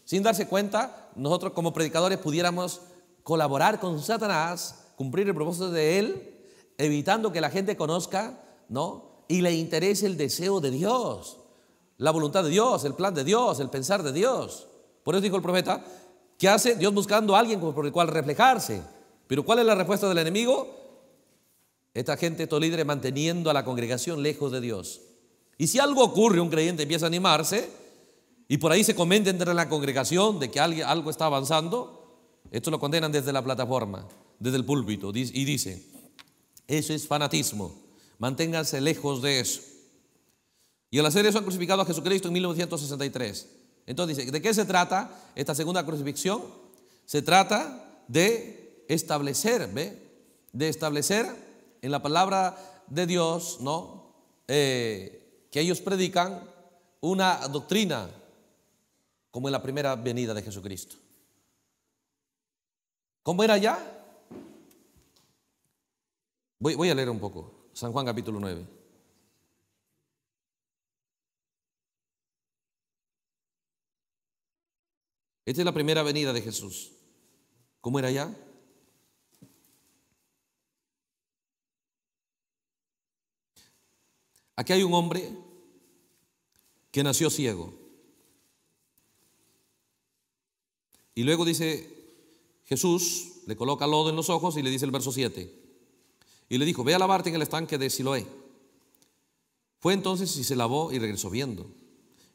sin darse cuenta, nosotros como predicadores pudiéramos colaborar con Satanás, cumplir el propósito de él, evitando que la gente conozca, ¿no? Y le interese el deseo de Dios, la voluntad de Dios, el plan de Dios, el pensar de Dios. Por eso dijo el profeta, ¿qué hace Dios buscando a alguien por el cual reflejarse? Pero ¿cuál es la respuesta del enemigo? Esta gente, estos líderes manteniendo a la congregación lejos de Dios. Y si algo ocurre, un creyente empieza a animarse y por ahí se comenta entre la congregación de que algo está avanzando, esto lo condenan desde la plataforma, desde el púlpito y dicen, eso es fanatismo, manténganse lejos de eso. Y al hacer eso han crucificado a Jesucristo en 1963. Entonces dice, ¿de qué se trata esta segunda crucifixión? Se trata de establecer, ¿ve? De establecer en la palabra de Dios, ¿no? Eh, que ellos predican una doctrina como en la primera venida de Jesucristo. ¿Cómo era ya? Voy, voy, a leer un poco. San Juan capítulo 9. Esta es la primera venida de Jesús. ¿Cómo era ya? Aquí hay un hombre que nació ciego. Y luego dice, Jesús le coloca lodo en los ojos y le dice el verso 7. Y le dijo, ve a lavarte en el estanque de Siloé. Fue entonces y se lavó y regresó viendo.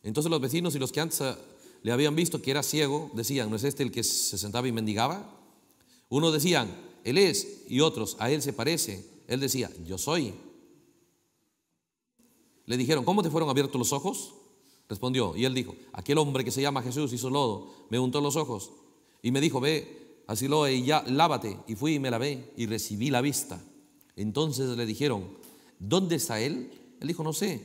Entonces los vecinos y los que antes ah, le habían visto que era ciego decían, ¿no es este el que se sentaba y mendigaba? Unos decían, él es, y otros, a él se parece. Él decía, yo soy. Le dijeron, ¿cómo te fueron abiertos los ojos? Respondió, y él dijo, aquel hombre que se llama Jesús hizo lodo, me untó los ojos y me dijo, ve así lo y ya, lávate. Y fui y me lavé y recibí la vista. Entonces le dijeron, ¿dónde está él? Él dijo, no sé.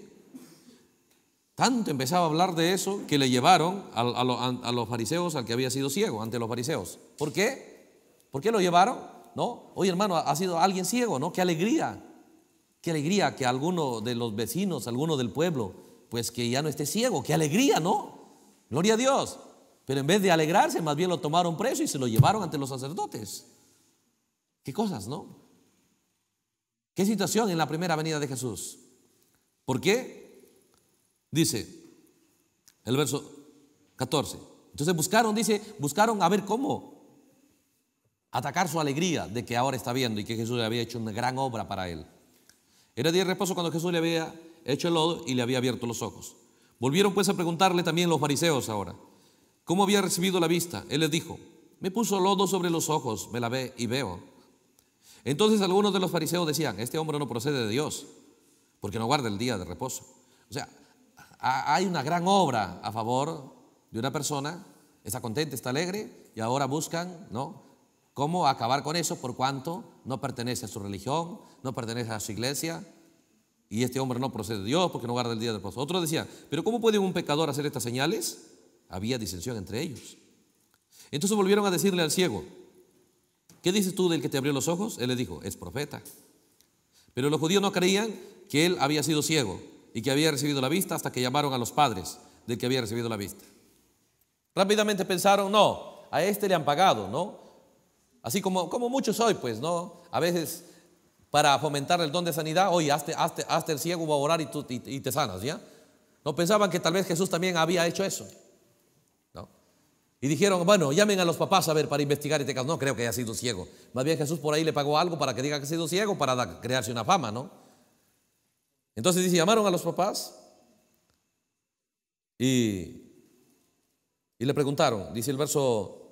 Tanto empezaba a hablar de eso que le llevaron a, los fariseos al que había sido ciego ante los fariseos. ¿Por qué? ¿Por qué lo llevaron? No, oye hermano, ha sido alguien ciego, ¿no? Qué alegría. Qué alegría que alguno de los vecinos, alguno del pueblo, pues que ya no esté ciego. Qué alegría, ¿no? Gloria a Dios. Pero en vez de alegrarse, más bien lo tomaron preso y se lo llevaron ante los sacerdotes. Qué cosas, ¿no? Qué situación en la primera venida de Jesús. ¿Por qué? Dice el verso 14. Entonces buscaron, dice, buscaron a ver cómo atacar su alegría de que ahora está viendo y que Jesús había hecho una gran obra para él. Era día de reposo cuando Jesús le había hecho el lodo y le había abierto los ojos. Volvieron pues a preguntarle también los fariseos ahora, ¿cómo había recibido la vista? Él les dijo, me puso lodo sobre los ojos, me la ve y veo. Entonces algunos de los fariseos decían, este hombre no procede de Dios, porque no guarda el día de reposo. O sea, hay una gran obra a favor de una persona, está contenta, está alegre, y ahora buscan, ¿no? ¿Cómo acabar con eso? Por cuánto? no pertenece a su religión, no pertenece a su iglesia, y este hombre no procede de Dios porque no guarda el día de reposo. Otros decían, pero ¿cómo puede un pecador hacer estas señales? Había disensión entre ellos. Entonces volvieron a decirle al ciego, ¿qué dices tú del que te abrió los ojos? Él le dijo, es profeta. Pero los judíos no creían que él había sido ciego y que había recibido la vista hasta que llamaron a los padres del que había recibido la vista. Rápidamente pensaron, no, a este le han pagado, ¿no? Así como, como muchos hoy, pues, ¿no? A veces para fomentar el don de sanidad, oye, hazte, el ciego, va a orar y, te sanas, ¿ya? No pensaban que tal vez Jesús también había hecho eso. ¿no? Y dijeron, bueno, llamen a los papás a ver para investigar este caso. No creo que haya sido ciego. Más bien Jesús por ahí le pagó algo para que diga que ha sido ciego para crearse una fama, ¿no? Entonces dice, llamaron a los papás y, y le preguntaron, dice el verso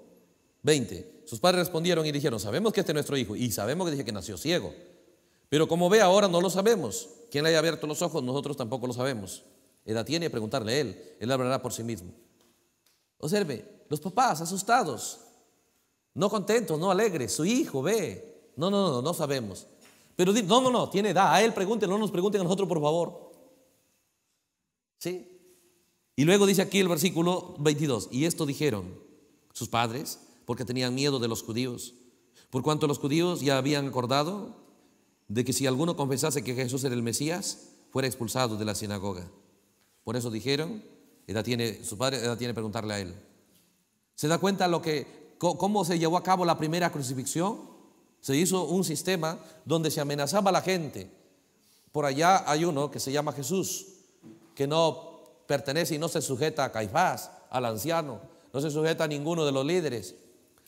20, sus padres respondieron y dijeron, sabemos que este es nuestro hijo y sabemos que dije que nació ciego. Pero como ve ahora no lo sabemos. ¿Quién le haya abierto los ojos, nosotros tampoco lo sabemos. Edad tiene preguntarle a él, él hablará por sí mismo. Observe, los papás asustados, no contentos, no alegres, su hijo ve. No, no, no, no sabemos. Pero no, no, no, tiene edad, a él pregunten, no nos pregunten a nosotros por favor. ¿Sí? Y luego dice aquí el versículo 22, y esto dijeron sus padres porque tenían miedo de los judíos. Por cuanto los judíos ya habían acordado de que si alguno confesase que Jesús era el Mesías, fuera expulsado de la sinagoga. Por eso dijeron, tiene, su padre edad tiene preguntarle a él. ¿Se da cuenta lo que, cómo se llevó a cabo la primera crucifixión? Se hizo un sistema donde se amenazaba a la gente. Por allá hay uno que se llama Jesús, que no pertenece y no se sujeta a Caifás, al anciano, no se sujeta a ninguno de los líderes,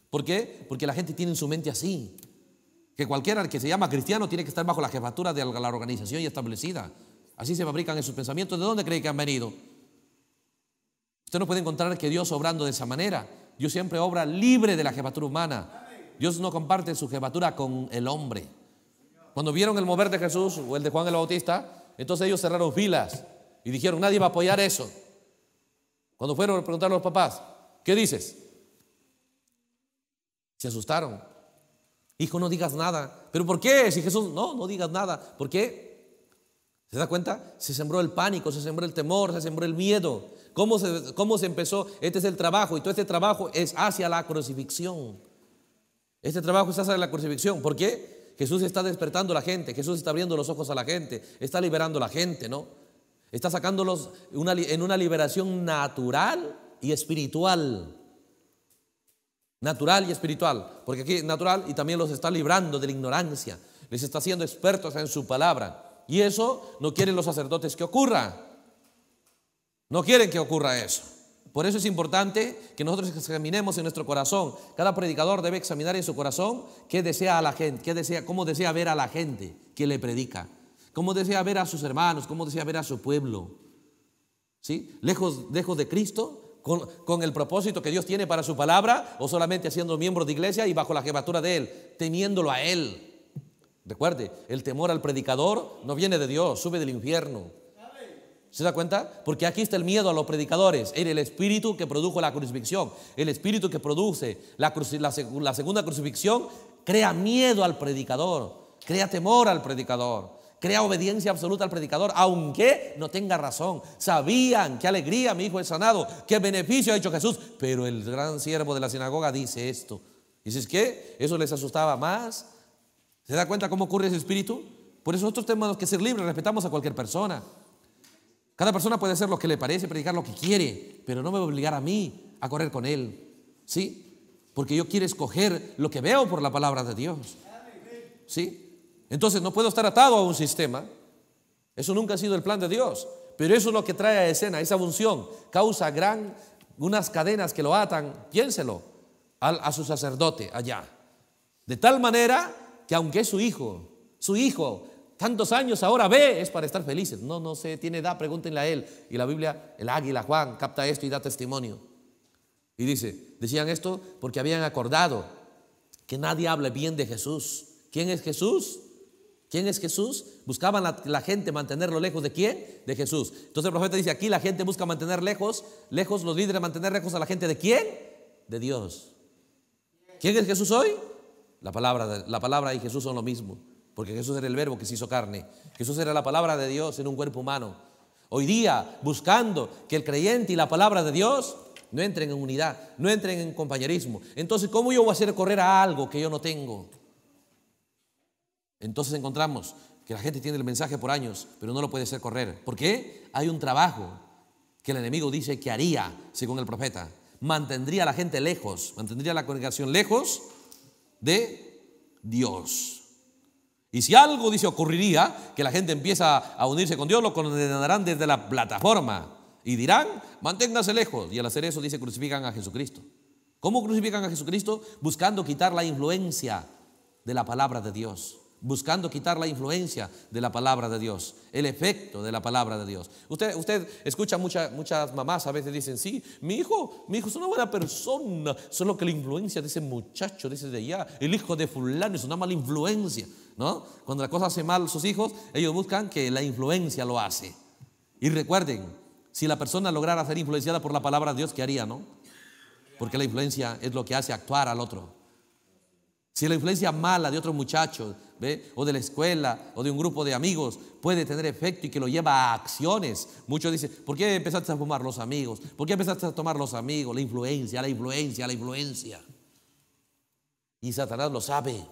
¿Por qué? Porque la gente tiene en su mente así. Que cualquiera que se llama cristiano tiene que estar bajo la jefatura de la organización ya establecida. Así se fabrican en sus pensamientos. ¿De dónde cree que han venido? Usted no puede encontrar que Dios obrando de esa manera. Dios siempre obra libre de la jefatura humana. Dios no comparte su jefatura con el hombre. Cuando vieron el mover de Jesús o el de Juan el Bautista, entonces ellos cerraron filas y dijeron, nadie va a apoyar eso. Cuando fueron a preguntar a los papás, ¿qué dices? Se asustaron. Hijo, no digas nada. ¿Pero por qué? Si Jesús, no, no digas nada. ¿Por qué? ¿Se da cuenta? Se sembró el pánico, se sembró el temor, se sembró el miedo. ¿Cómo se, cómo se empezó? Este es el trabajo y todo este trabajo es hacia la crucifixión. Este trabajo es hacia la crucifixión. ¿Por qué? Jesús está despertando a la gente, Jesús está abriendo los ojos a la gente, está liberando a la gente, ¿no? Está sacándolos en una liberación natural y espiritual natural y espiritual, porque aquí natural y también los está librando de la ignorancia, les está haciendo expertos en su palabra. Y eso no quieren los sacerdotes que ocurra. No quieren que ocurra eso. Por eso es importante que nosotros examinemos en nuestro corazón. Cada predicador debe examinar en su corazón qué desea a la gente, qué desea, cómo desea ver a la gente que le predica, cómo desea ver a sus hermanos, cómo desea ver a su pueblo. ¿Sí? Lejos, lejos de Cristo, con, el propósito que Dios tiene para su palabra o solamente haciendo miembro de iglesia y bajo la jefatura de Él, temiéndolo a Él. Recuerde, el temor al predicador no viene de Dios, sube del infierno. ¿Se da cuenta? Porque aquí está el miedo a los predicadores. Era el espíritu que produjo la crucifixión. El espíritu que produce la segunda crucifixión crea miedo al predicador, crea temor al predicador. Crea obediencia absoluta al predicador, aunque no tenga razón. Sabían qué alegría mi hijo es sanado, qué beneficio ha hecho Jesús. Pero el gran siervo de la sinagoga dice esto. Y si es que eso les asustaba más. ¿Se da cuenta cómo ocurre ese espíritu? Por eso nosotros tenemos que ser libres, respetamos a cualquier persona. Cada persona puede hacer lo que le parece, predicar lo que quiere, pero no me va a obligar a mí a correr con él. ¿Sí? Porque yo quiero escoger lo que veo por la palabra de Dios. ¿Sí? Entonces no puedo estar atado a un sistema. Eso nunca ha sido el plan de Dios. Pero eso es lo que trae a escena, esa unción, Causa gran, unas cadenas que lo atan, piénselo, a, su sacerdote allá. De tal manera que aunque es su hijo, su hijo, tantos años ahora ve, es para estar felices. No, no sé, tiene edad, pregúntenle a él. Y la Biblia, el águila Juan, capta esto y da testimonio. Y dice, decían esto porque habían acordado que nadie hable bien de Jesús. ¿Quién es Jesús? ¿Quién es Jesús? Buscaban la, gente mantenerlo lejos de quién? De Jesús. Entonces el profeta dice, aquí la gente busca mantener lejos, lejos los líderes mantener lejos a la gente de quién? De Dios. ¿Quién es Jesús hoy? La palabra, la palabra y Jesús son lo mismo, porque Jesús era el verbo que se hizo carne. Jesús era la palabra de Dios en un cuerpo humano. Hoy día, buscando que el creyente y la palabra de Dios no entren en unidad, no entren en compañerismo. Entonces, ¿cómo yo voy a hacer correr a algo que yo no tengo? Entonces encontramos que la gente tiene el mensaje por años, pero no lo puede hacer correr. ¿Por qué? Hay un trabajo que el enemigo dice que haría, según el profeta. Mantendría a la gente lejos, mantendría la congregación lejos de Dios. Y si algo dice ocurriría, que la gente empieza a unirse con Dios, lo condenarán desde la plataforma y dirán, manténgase lejos. Y al hacer eso dice, crucifican a Jesucristo. ¿Cómo crucifican a Jesucristo? Buscando quitar la influencia de la palabra de Dios buscando quitar la influencia de la palabra de Dios, el efecto de la palabra de Dios. Usted, usted escucha muchas mamás a veces dicen, sí, mi hijo, mi hijo es una buena persona, solo que la influencia de ese muchacho, de ese de allá, el hijo de fulano es una mala influencia, ¿no? Cuando la cosa hace mal sus hijos, ellos buscan que la influencia lo hace. Y recuerden, si la persona lograra ser influenciada por la palabra de Dios, ¿qué haría, no? Porque la influencia es lo que hace actuar al otro. Si la influencia mala de otros muchachos, o de la escuela, o de un grupo de amigos, puede tener efecto y que lo lleva a acciones. Muchos dicen, ¿por qué empezaste a fumar los amigos? ¿Por qué empezaste a tomar los amigos? La influencia, la influencia, la influencia. Y Satanás lo sabe.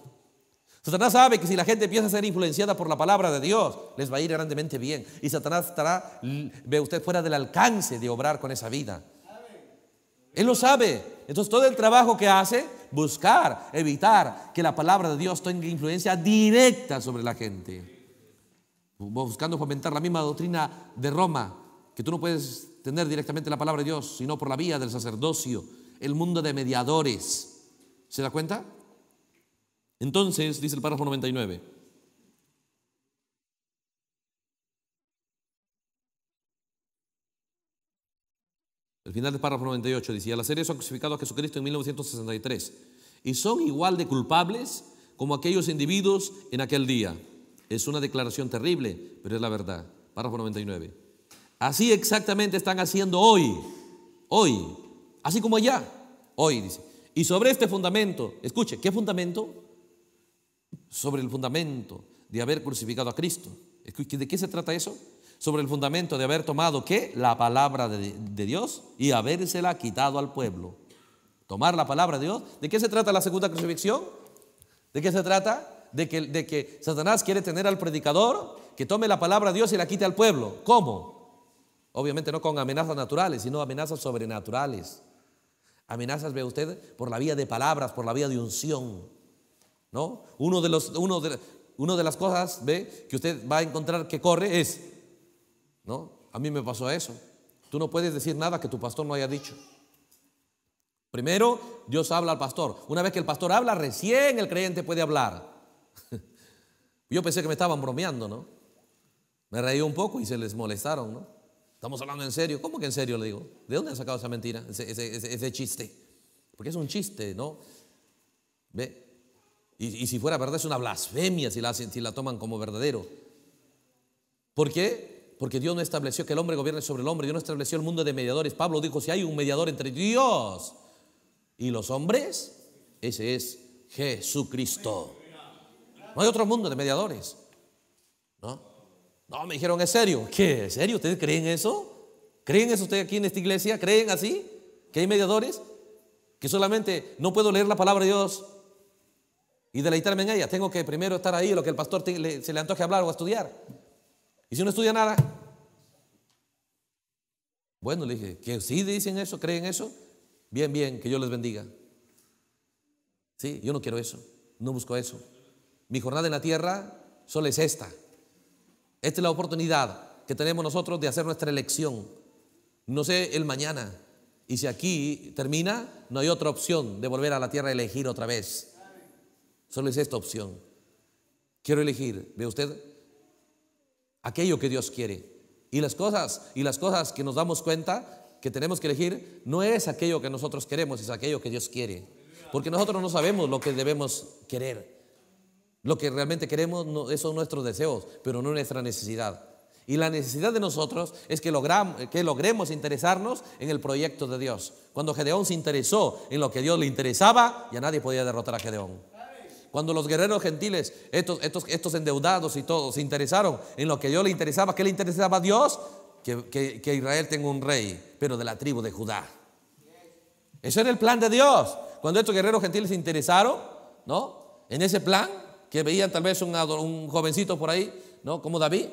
Satanás sabe que si la gente empieza a ser influenciada por la palabra de Dios, les va a ir grandemente bien. Y Satanás estará, ve usted, fuera del alcance de obrar con esa vida. Él lo sabe. Entonces todo el trabajo que hace buscar, evitar que la palabra de Dios tenga influencia directa sobre la gente. Buscando fomentar la misma doctrina de Roma, que tú no puedes tener directamente la palabra de Dios, sino por la vía del sacerdocio, el mundo de mediadores. ¿Se da cuenta? Entonces, dice el párrafo 99. El final del párrafo 98 dice, y al hacer eso han crucificado a Jesucristo en 1963. Y son igual de culpables como aquellos individuos en aquel día. Es una declaración terrible, pero es la verdad. Párrafo 99. Así exactamente están haciendo hoy, hoy, así como allá, hoy, dice. Y sobre este fundamento, escuche, ¿qué fundamento? Sobre el fundamento de haber crucificado a Cristo. ¿De qué se trata eso? sobre el fundamento de haber tomado qué? La palabra de, Dios y habérsela quitado al pueblo. Tomar la palabra de Dios. ¿De qué se trata la segunda crucifixión? ¿De qué se trata? De que, de que Satanás quiere tener al predicador que tome la palabra de Dios y la quite al pueblo. ¿Cómo? Obviamente no con amenazas naturales, sino amenazas sobrenaturales. Amenazas, ve usted, por la vía de palabras, por la vía de unción. ¿No? Uno de los, uno de, una de las cosas, ve, que usted va a encontrar que corre es ¿no? A mí me pasó eso. Tú no puedes decir nada que tu pastor no haya dicho. Primero, Dios habla al pastor. Una vez que el pastor habla, recién el creyente puede hablar. Yo pensé que me estaban bromeando, ¿no? Me reí un poco y se les molestaron, ¿no? Estamos hablando en serio. ¿Cómo que en serio? Le digo. ¿De dónde han sacado esa mentira? Ese, chiste. Porque es un chiste, ¿no? ¿Ve? Y, si fuera verdad, es una blasfemia si la, si la toman como verdadero. ¿Por qué? Porque Dios no estableció que el hombre gobierne sobre el hombre, Dios no estableció el mundo de mediadores. Pablo dijo, si hay un mediador entre Dios y los hombres, ese es Jesucristo. No hay otro mundo de mediadores. ¿No? No, me dijeron, ¿es serio? ¿Qué? ¿Es serio? ¿Ustedes creen eso? ¿Creen eso ustedes aquí en esta iglesia? ¿Creen así? ¿Que hay mediadores? Que solamente no puedo leer la palabra de Dios y deleitarme en ella. Tengo que primero estar ahí, lo que el pastor se le antoje hablar o estudiar. ¿Y si no estudia nada? Bueno, le dije, que si dicen eso, creen eso. Bien, bien, que yo les bendiga. Sí, yo no quiero eso, no busco eso. Mi jornada en la tierra solo es esta. Esta es la oportunidad que tenemos nosotros de hacer nuestra elección. No sé el mañana. Y si aquí termina, no hay otra opción de volver a la tierra a elegir otra vez. Solo es esta opción. Quiero elegir, ve usted, aquello que Dios quiere. Y las cosas, y las cosas que nos damos cuenta que tenemos que elegir no es aquello que nosotros queremos, es aquello que Dios quiere. Porque nosotros no sabemos lo que debemos querer. Lo que realmente queremos no, son nuestros deseos, pero no nuestra necesidad. Y la necesidad de nosotros es que, que logremos interesarnos en el proyecto de Dios. Cuando Gedeón se interesó en lo que Dios le interesaba, ya nadie podía derrotar a Gedeón. Cuando los guerreros gentiles, estos, estos, estos endeudados y todos, se interesaron en lo que yo le interesaba, ¿qué le interesaba a Dios? Que, Israel tenga un rey, pero de la tribu de Judá. Ese era el plan de Dios. Cuando estos guerreros gentiles se interesaron, ¿no? En ese plan, que veían tal vez un, un jovencito por ahí, ¿no? Como David,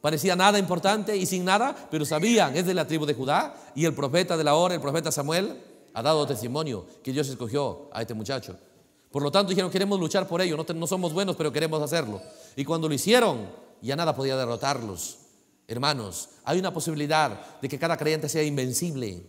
parecía nada importante y sin nada, pero sabían, es de la tribu de Judá y el profeta de la hora, el profeta Samuel, ha dado testimonio que Dios escogió a este muchacho. Por lo tanto, dijeron, queremos luchar por ello, no, somos buenos, pero queremos hacerlo. Y cuando lo hicieron, ya nada podía derrotarlos. Hermanos, hay una posibilidad de que cada creyente sea invencible.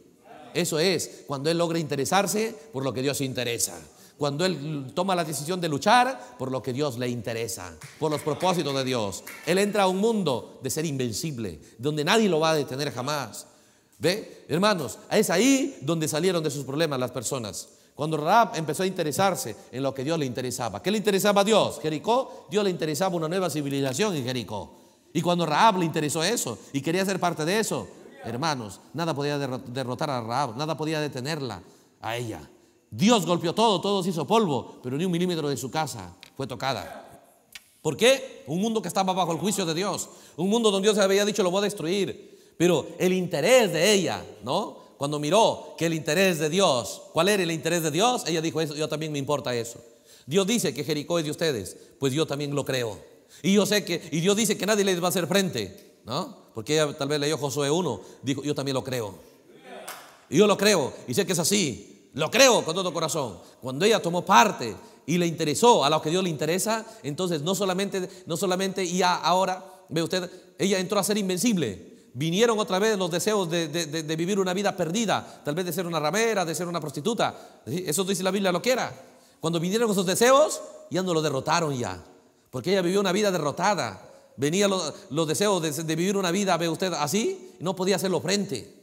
Eso es, cuando él logra interesarse por lo que Dios le interesa. Cuando él toma la decisión de luchar por lo que Dios le interesa, por los propósitos de Dios. Él entra a un mundo de ser invencible, donde nadie lo va a detener jamás. ¿Ve? Hermanos, es ahí donde salieron de sus problemas las personas. Cuando Raab empezó a interesarse en lo que Dios le interesaba. ¿Qué le interesaba a Dios? Jericó, Dios le interesaba una nueva civilización en Jericó. Y cuando Raab le interesó eso y quería ser parte de eso, hermanos, nada podía derrotar a Raab, nada podía detenerla a ella. Dios golpeó todo, todo se hizo polvo, pero ni un milímetro de su casa fue tocada. ¿Por qué? Un mundo que estaba bajo el juicio de Dios, un mundo donde Dios había dicho lo voy a destruir, pero el interés de ella, ¿no? Cuando miró que el interés de Dios, ¿cuál era el interés de Dios? Ella dijo, eso, yo también me importa eso. Dios dice que Jericó es de ustedes, pues yo también lo creo. Y yo sé que, y Dios dice que nadie les va a hacer frente, ¿no? Porque ella tal vez leyó Josué 1, dijo, yo también lo creo. Y yo lo creo, y sé que es así, lo creo con todo corazón. Cuando ella tomó parte y le interesó a lo que Dios le interesa, entonces no solamente, no solamente, y ahora, ve usted, ella entró a ser invencible. Vinieron otra vez los deseos de, vivir una vida perdida, tal vez de ser una ramera, de ser una prostituta. Eso dice la Biblia lo que era. Cuando vinieron esos deseos, ya no lo derrotaron ya, porque ella vivió una vida derrotada. Venía los, deseos de, vivir una vida, ve usted, así, no podía hacerlo frente.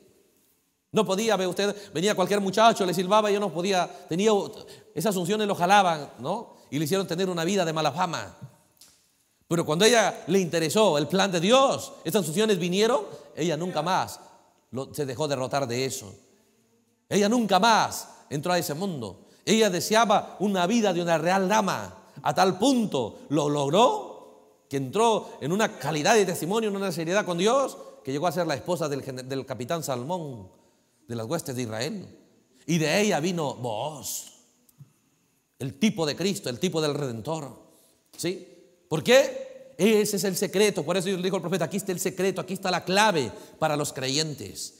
No podía, ve usted, venía cualquier muchacho, le silbaba yo no podía, tenía, esas unciones lo jalaban, ¿no? Y le hicieron tener una vida de mala fama. Pero cuando ella le interesó el plan de Dios, estas funciones vinieron, ella nunca más se dejó derrotar de eso. Ella nunca más entró a ese mundo. Ella deseaba una vida de una real dama. A tal punto lo logró que entró en una calidad de testimonio, en una seriedad con Dios, que llegó a ser la esposa del, del capitán Salmón de las huestes de Israel. Y de ella vino vos, el tipo de Cristo, el tipo del Redentor. ¿Sí? ¿Por qué? Ese es el secreto. Por eso yo le digo al profeta, aquí está el secreto, aquí está la clave para los creyentes.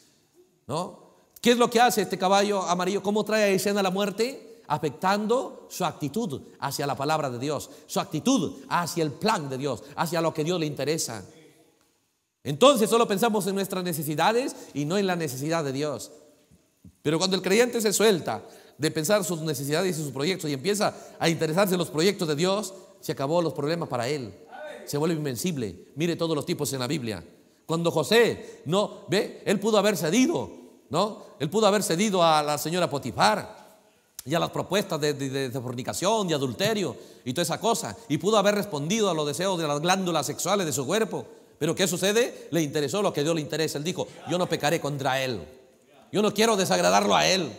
¿No? ¿Qué es lo que hace este caballo amarillo? ¿Cómo trae a escena la muerte? Afectando su actitud hacia la palabra de Dios, su actitud hacia el plan de Dios, hacia lo que Dios le interesa. Entonces solo pensamos en nuestras necesidades y no en la necesidad de Dios. Pero cuando el creyente se suelta de pensar sus necesidades y sus proyectos y empieza a interesarse en los proyectos de Dios, se acabó los problemas para él. Se vuelve invencible. Mire todos los tipos en la Biblia. Cuando José, no, ve, él pudo haber cedido, ¿no? Él pudo haber cedido a la señora Potifar y a las propuestas de, fornicación, de adulterio y toda esa cosa. Y pudo haber respondido a los deseos de las glándulas sexuales de su cuerpo. Pero ¿qué sucede? Le interesó lo que Dios le interesa. Él dijo, yo no pecaré contra él. Yo no quiero desagradarlo a él.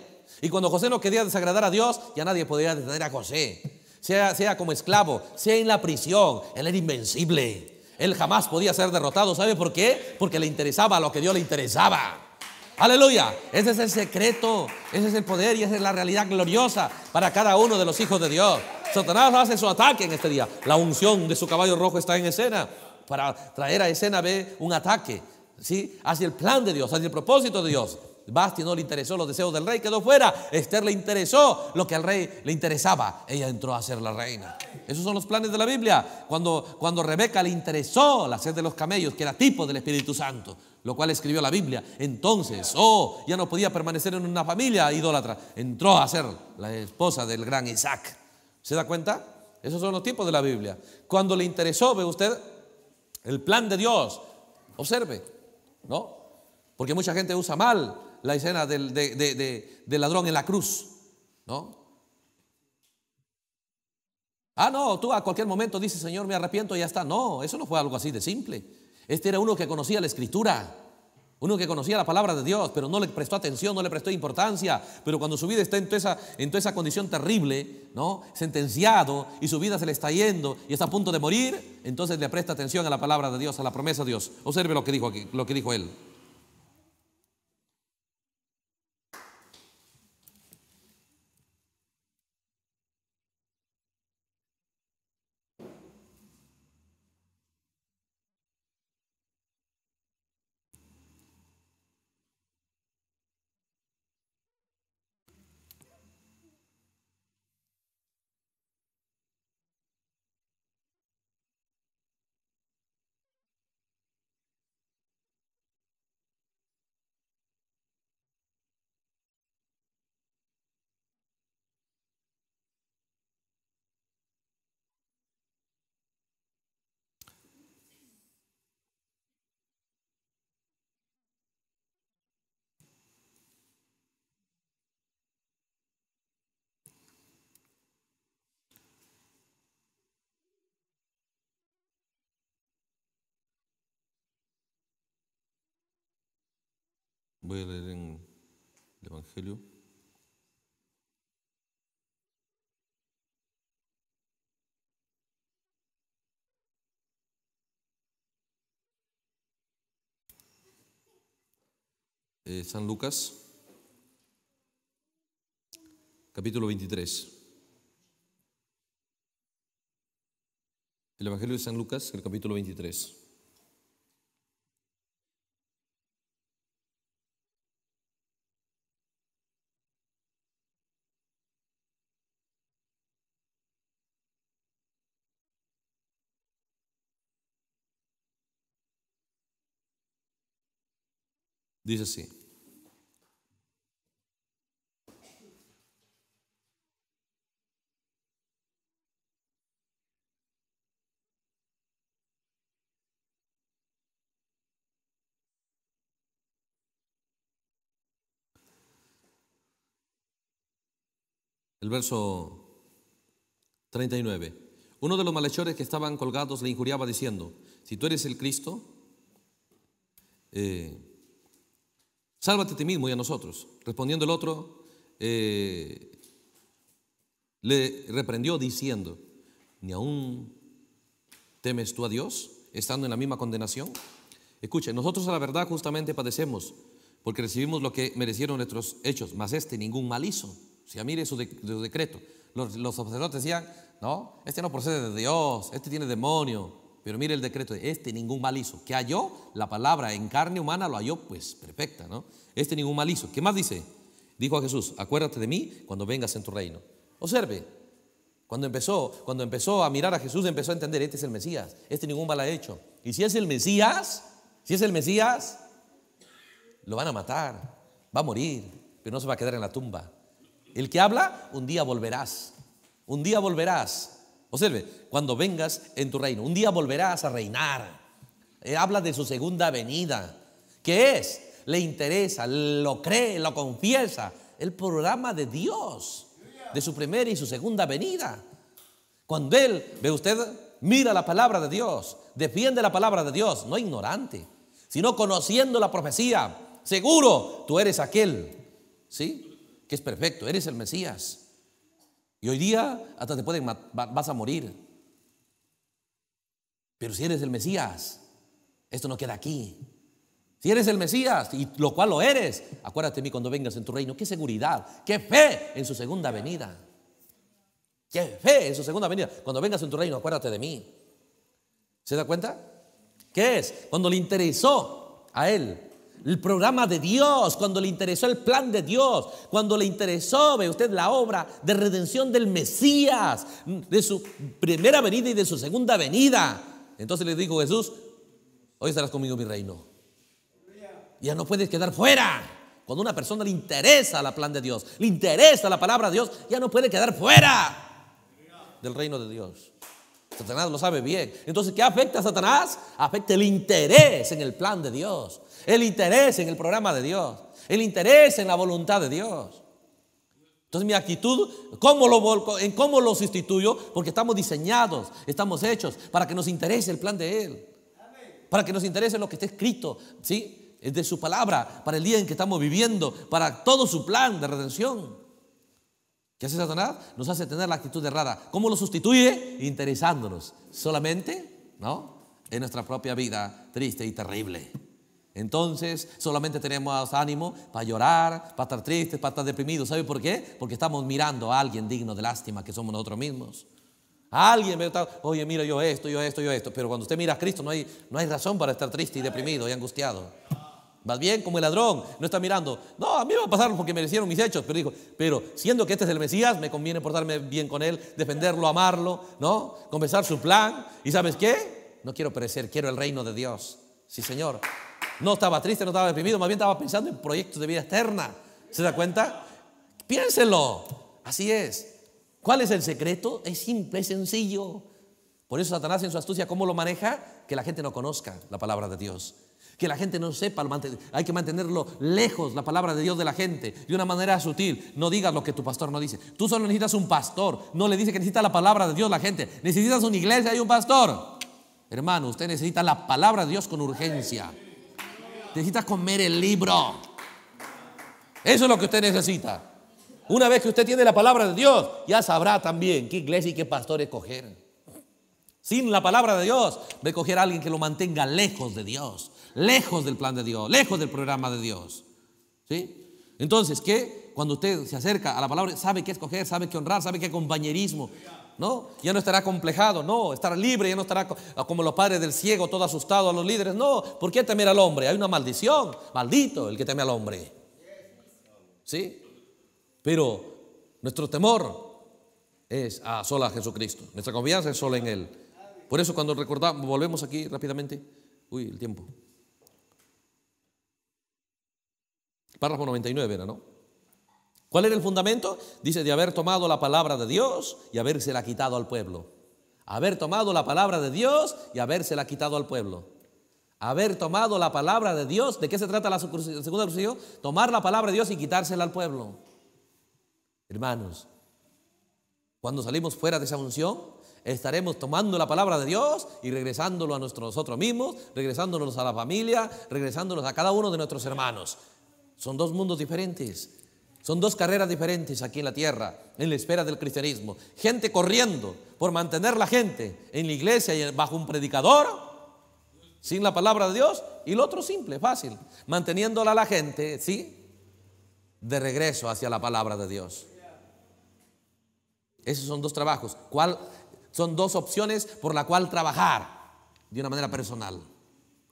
Y cuando José no quería desagradar a Dios, ya nadie podía detener a José sea, como esclavo, sea en la prisión, él era invencible. Él jamás podía ser derrotado. ¿Sabe por qué? Porque le interesaba lo que Dios le interesaba. Aleluya. Ese es el secreto, ese es el poder y esa es la realidad gloriosa para cada uno de los hijos de Dios. Satanás hace su ataque en este día. La unción de su caballo rojo está en escena. Para traer a escena B un ataque, ¿sí? Hacia el plan de Dios, hacia el propósito de Dios. Basti no le interesó los deseos del rey, quedó fuera. Esther le interesó lo que al rey le interesaba. Ella entró a ser la reina. Esos son los planes de la Biblia. Cuando, cuando Rebeca le interesó la sed de los camellos, que era tipo del Espíritu Santo, lo cual escribió la Biblia. Entonces, oh, ya no podía permanecer en una familia idólatra. Entró a ser la esposa del gran Isaac. ¿Se da cuenta? Esos son los tipos de la Biblia. Cuando le interesó, ve usted, el plan de Dios. Observe, ¿no? Porque mucha gente usa mal la escena del, ladrón en la cruz, ¿no? Ah, no, tú a cualquier momento dices, Señor, me arrepiento y ya está. No, eso no fue algo así de simple. Este era uno que conocía la escritura, uno que conocía la palabra de Dios, pero no le prestó atención, no le prestó importancia. Pero cuando su vida está en toda esa, en esa condición terrible, ¿no? Sentenciado y su vida se le está yendo y está a punto de morir, entonces le presta atención a la palabra de Dios, a la promesa de Dios. Observe lo que dijo lo que dijo él. Voy a leer en el Evangelio. Eh, San Lucas, capítulo 23. El Evangelio de San Lucas, el capítulo 23. Dice así. El verso 39. Uno de los malhechores que estaban colgados le injuriaba diciendo, si tú eres el Cristo, eh, Sálvate a ti mismo y a nosotros. Respondiendo el otro, eh, le reprendió diciendo, ¿ni aún temes tú a Dios estando en la misma condenación? Escuche, nosotros a la verdad justamente padecemos porque recibimos lo que merecieron nuestros hechos, mas este ningún mal hizo. O sea, mire su, decreto. Los, los sacerdotes decían, no, este no procede de Dios, este tiene demonio, pero mire el decreto, de este ningún mal hizo. Que halló? La palabra en carne humana lo halló, pues perfecta, ¿no? Este ningún mal hizo. ¿Qué más dice? Dijo a Jesús, acuérdate de mí cuando vengas en tu reino. Observe, cuando empezó, cuando empezó a mirar a Jesús, empezó a entender, este es el Mesías, este ningún mal ha hecho. Y si es el Mesías, si es el Mesías, lo van a matar, va a morir, pero no se va a quedar en la tumba. El que habla, un día volverás, un día volverás Observe, cuando vengas en tu reino, un día volverás a reinar. Eh, habla de su segunda venida. ¿Qué es? Le interesa, lo cree, lo confiesa. El programa de Dios, de su primera y su segunda venida. Cuando Él, ve usted, mira la palabra de Dios, defiende la palabra de Dios, no ignorante, sino conociendo la profecía. Seguro, tú eres aquel, ¿sí? Que es perfecto, eres el Mesías. Y hoy día hasta te pueden vas a morir. Pero si eres el Mesías, esto no queda aquí. Si eres el Mesías, y lo cual lo eres, acuérdate de mí cuando vengas en tu reino. Qué seguridad, qué fe en su segunda venida. Qué fe en su segunda venida. Cuando vengas en tu reino, acuérdate de mí. ¿Se da cuenta? ¿Qué es? Cuando le interesó a él el programa de Dios, cuando le interesó el plan de Dios, cuando le interesó, ve usted, la obra de redención del Mesías, de su primera venida y de su segunda venida. Entonces le dijo Jesús, hoy estarás conmigo mi reino. Ya no puedes quedar fuera. Cuando a una persona le interesa la plan de Dios, le interesa la palabra de Dios, ya no puede quedar fuera del reino de Dios. Satanás lo sabe bien. Entonces, ¿qué afecta a Satanás? Afecta el interés en el plan de Dios el interés en el programa de Dios, el interés en la voluntad de Dios. Entonces mi actitud, ¿cómo lo, ¿en cómo lo sustituyo? Porque estamos diseñados, estamos hechos para que nos interese el plan de Él, para que nos interese lo que está escrito, ¿sí? De su palabra, para el día en que estamos viviendo, para todo su plan de redención. ¿Qué hace Satanás? Nos hace tener la actitud errada. ¿Cómo lo sustituye? Interesándonos solamente, ¿no? En nuestra propia vida triste y terrible. Entonces solamente tenemos ánimo para llorar, para estar tristes, para estar deprimidos. ¿Sabe por qué? Porque estamos mirando a alguien digno de lástima que somos nosotros mismos. A alguien, oye, mira yo esto, yo esto, yo esto. Pero cuando usted mira a Cristo no hay, no hay razón para estar triste y deprimido y angustiado. Más bien como el ladrón, no está mirando, no, a mí me va a pasar porque merecieron mis hechos, pero dijo, pero siendo que este es el Mesías, me conviene portarme bien con él, defenderlo, amarlo, ¿no? Conversar su plan. ¿Y sabes qué? No quiero perecer, quiero el reino de Dios. Sí, Señor. No estaba triste, no estaba deprimido, más bien estaba pensando en proyectos de vida externa. ¿Se da cuenta? Piénselo Así es. ¿Cuál es el secreto? Es simple, es sencillo. Por eso Satanás en su astucia, ¿cómo lo maneja? Que la gente no conozca la palabra de Dios. Que la gente no sepa, hay que mantenerlo lejos la palabra de Dios de la gente, de una manera sutil. No digas lo que tu pastor no dice. Tú solo necesitas un pastor. No le dice que necesita la palabra de Dios la gente. Necesitas una iglesia y un pastor. Hermano, usted necesita la palabra de Dios con urgencia necesitas comer el libro. Eso es lo que usted necesita. Una vez que usted tiene la palabra de Dios, ya sabrá también qué iglesia y qué pastor escoger. Sin la palabra de Dios, va a escoger a alguien que lo mantenga lejos de Dios, lejos del plan de Dios, lejos del programa de Dios. ¿Sí? Entonces, ¿qué? Cuando usted se acerca a la palabra, sabe qué escoger, sabe qué honrar, sabe qué compañerismo, no, ya no estará complejado, no, estará libre, ya no estará ah, como los padres del ciego, todo asustado a los líderes. No, ¿por qué temer al hombre? Hay una maldición, maldito el que teme al hombre. ¿Sí? Pero nuestro temor es a sola a Jesucristo, nuestra confianza es sola en Él. Por eso cuando recordamos, volvemos aquí rápidamente, uy, el tiempo. Párrafo 99 era, ¿no? ¿Cuál era el fundamento? Dice de haber tomado la palabra de Dios y habérsela quitado al pueblo. Haber tomado la palabra de Dios y habérsela quitado al pueblo. Haber tomado la palabra de Dios. ¿De qué se trata la segunda crucifixión? Tomar la palabra de Dios y quitársela al pueblo. Hermanos, cuando salimos fuera de esa unción, estaremos tomando la palabra de Dios y regresándolo a nosotros mismos, regresándonos a la familia, regresándonos a cada uno de nuestros hermanos. Son dos mundos diferentes. Son dos carreras diferentes aquí en la tierra, en la espera del cristianismo. Gente corriendo por mantener la gente en la iglesia y bajo un predicador, sin la palabra de Dios, y el otro simple, fácil, manteniéndola la gente, ¿sí? De regreso hacia la palabra de Dios. Esos son dos trabajos. ¿Cuál? Son dos opciones por la cual trabajar de una manera personal.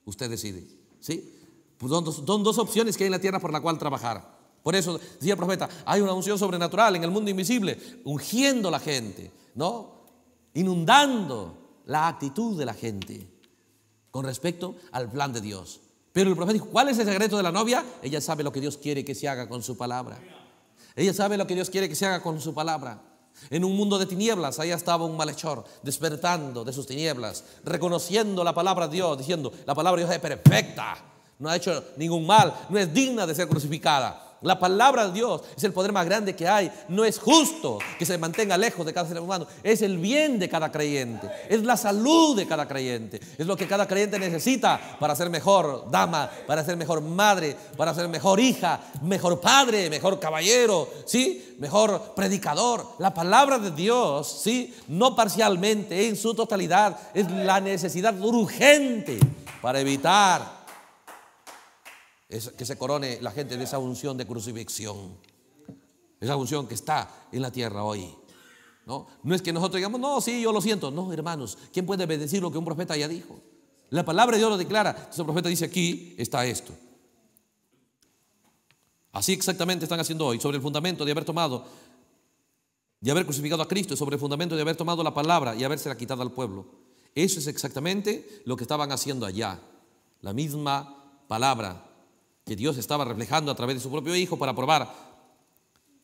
Usted decide, ¿sí? Pues son, dos, son dos opciones que hay en la tierra por la cual trabajar. Por eso decía el profeta, hay una unción sobrenatural en el mundo invisible, ungiendo la gente, ¿no? Inundando la actitud de la gente con respecto al plan de Dios. Pero el profeta dijo, ¿cuál es el secreto de la novia? Ella sabe lo que Dios quiere que se haga con su palabra. Ella sabe lo que Dios quiere que se haga con su palabra. En un mundo de tinieblas, allá estaba un malhechor despertando de sus tinieblas, reconociendo la palabra de Dios, diciendo, la palabra de Dios es perfecta, no ha hecho ningún mal, no es digna de ser crucificada. La palabra de Dios es el poder más grande que hay. No es justo que se mantenga lejos de cada ser humano. Es el bien de cada creyente. Es la salud de cada creyente. Es lo que cada creyente necesita para ser mejor dama, para ser mejor madre, para ser mejor hija, mejor padre, mejor caballero, ¿sí? Mejor predicador. La palabra de Dios, ¿sí? No parcialmente, en su totalidad. Es la necesidad urgente para evitar que se corone la gente de esa unción de crucifixión, esa unción que está en la tierra hoy. ¿no? no es que nosotros digamos, no, sí, yo lo siento. No, hermanos, ¿quién puede bendecir lo que un profeta ya dijo? La palabra de Dios lo declara. ese profeta dice, aquí está esto. Así exactamente están haciendo hoy, sobre el fundamento de haber tomado, de haber crucificado a Cristo, sobre el fundamento de haber tomado la palabra y habérsela quitado al pueblo. Eso es exactamente lo que estaban haciendo allá. La misma palabra que Dios estaba reflejando a través de su propio Hijo para probar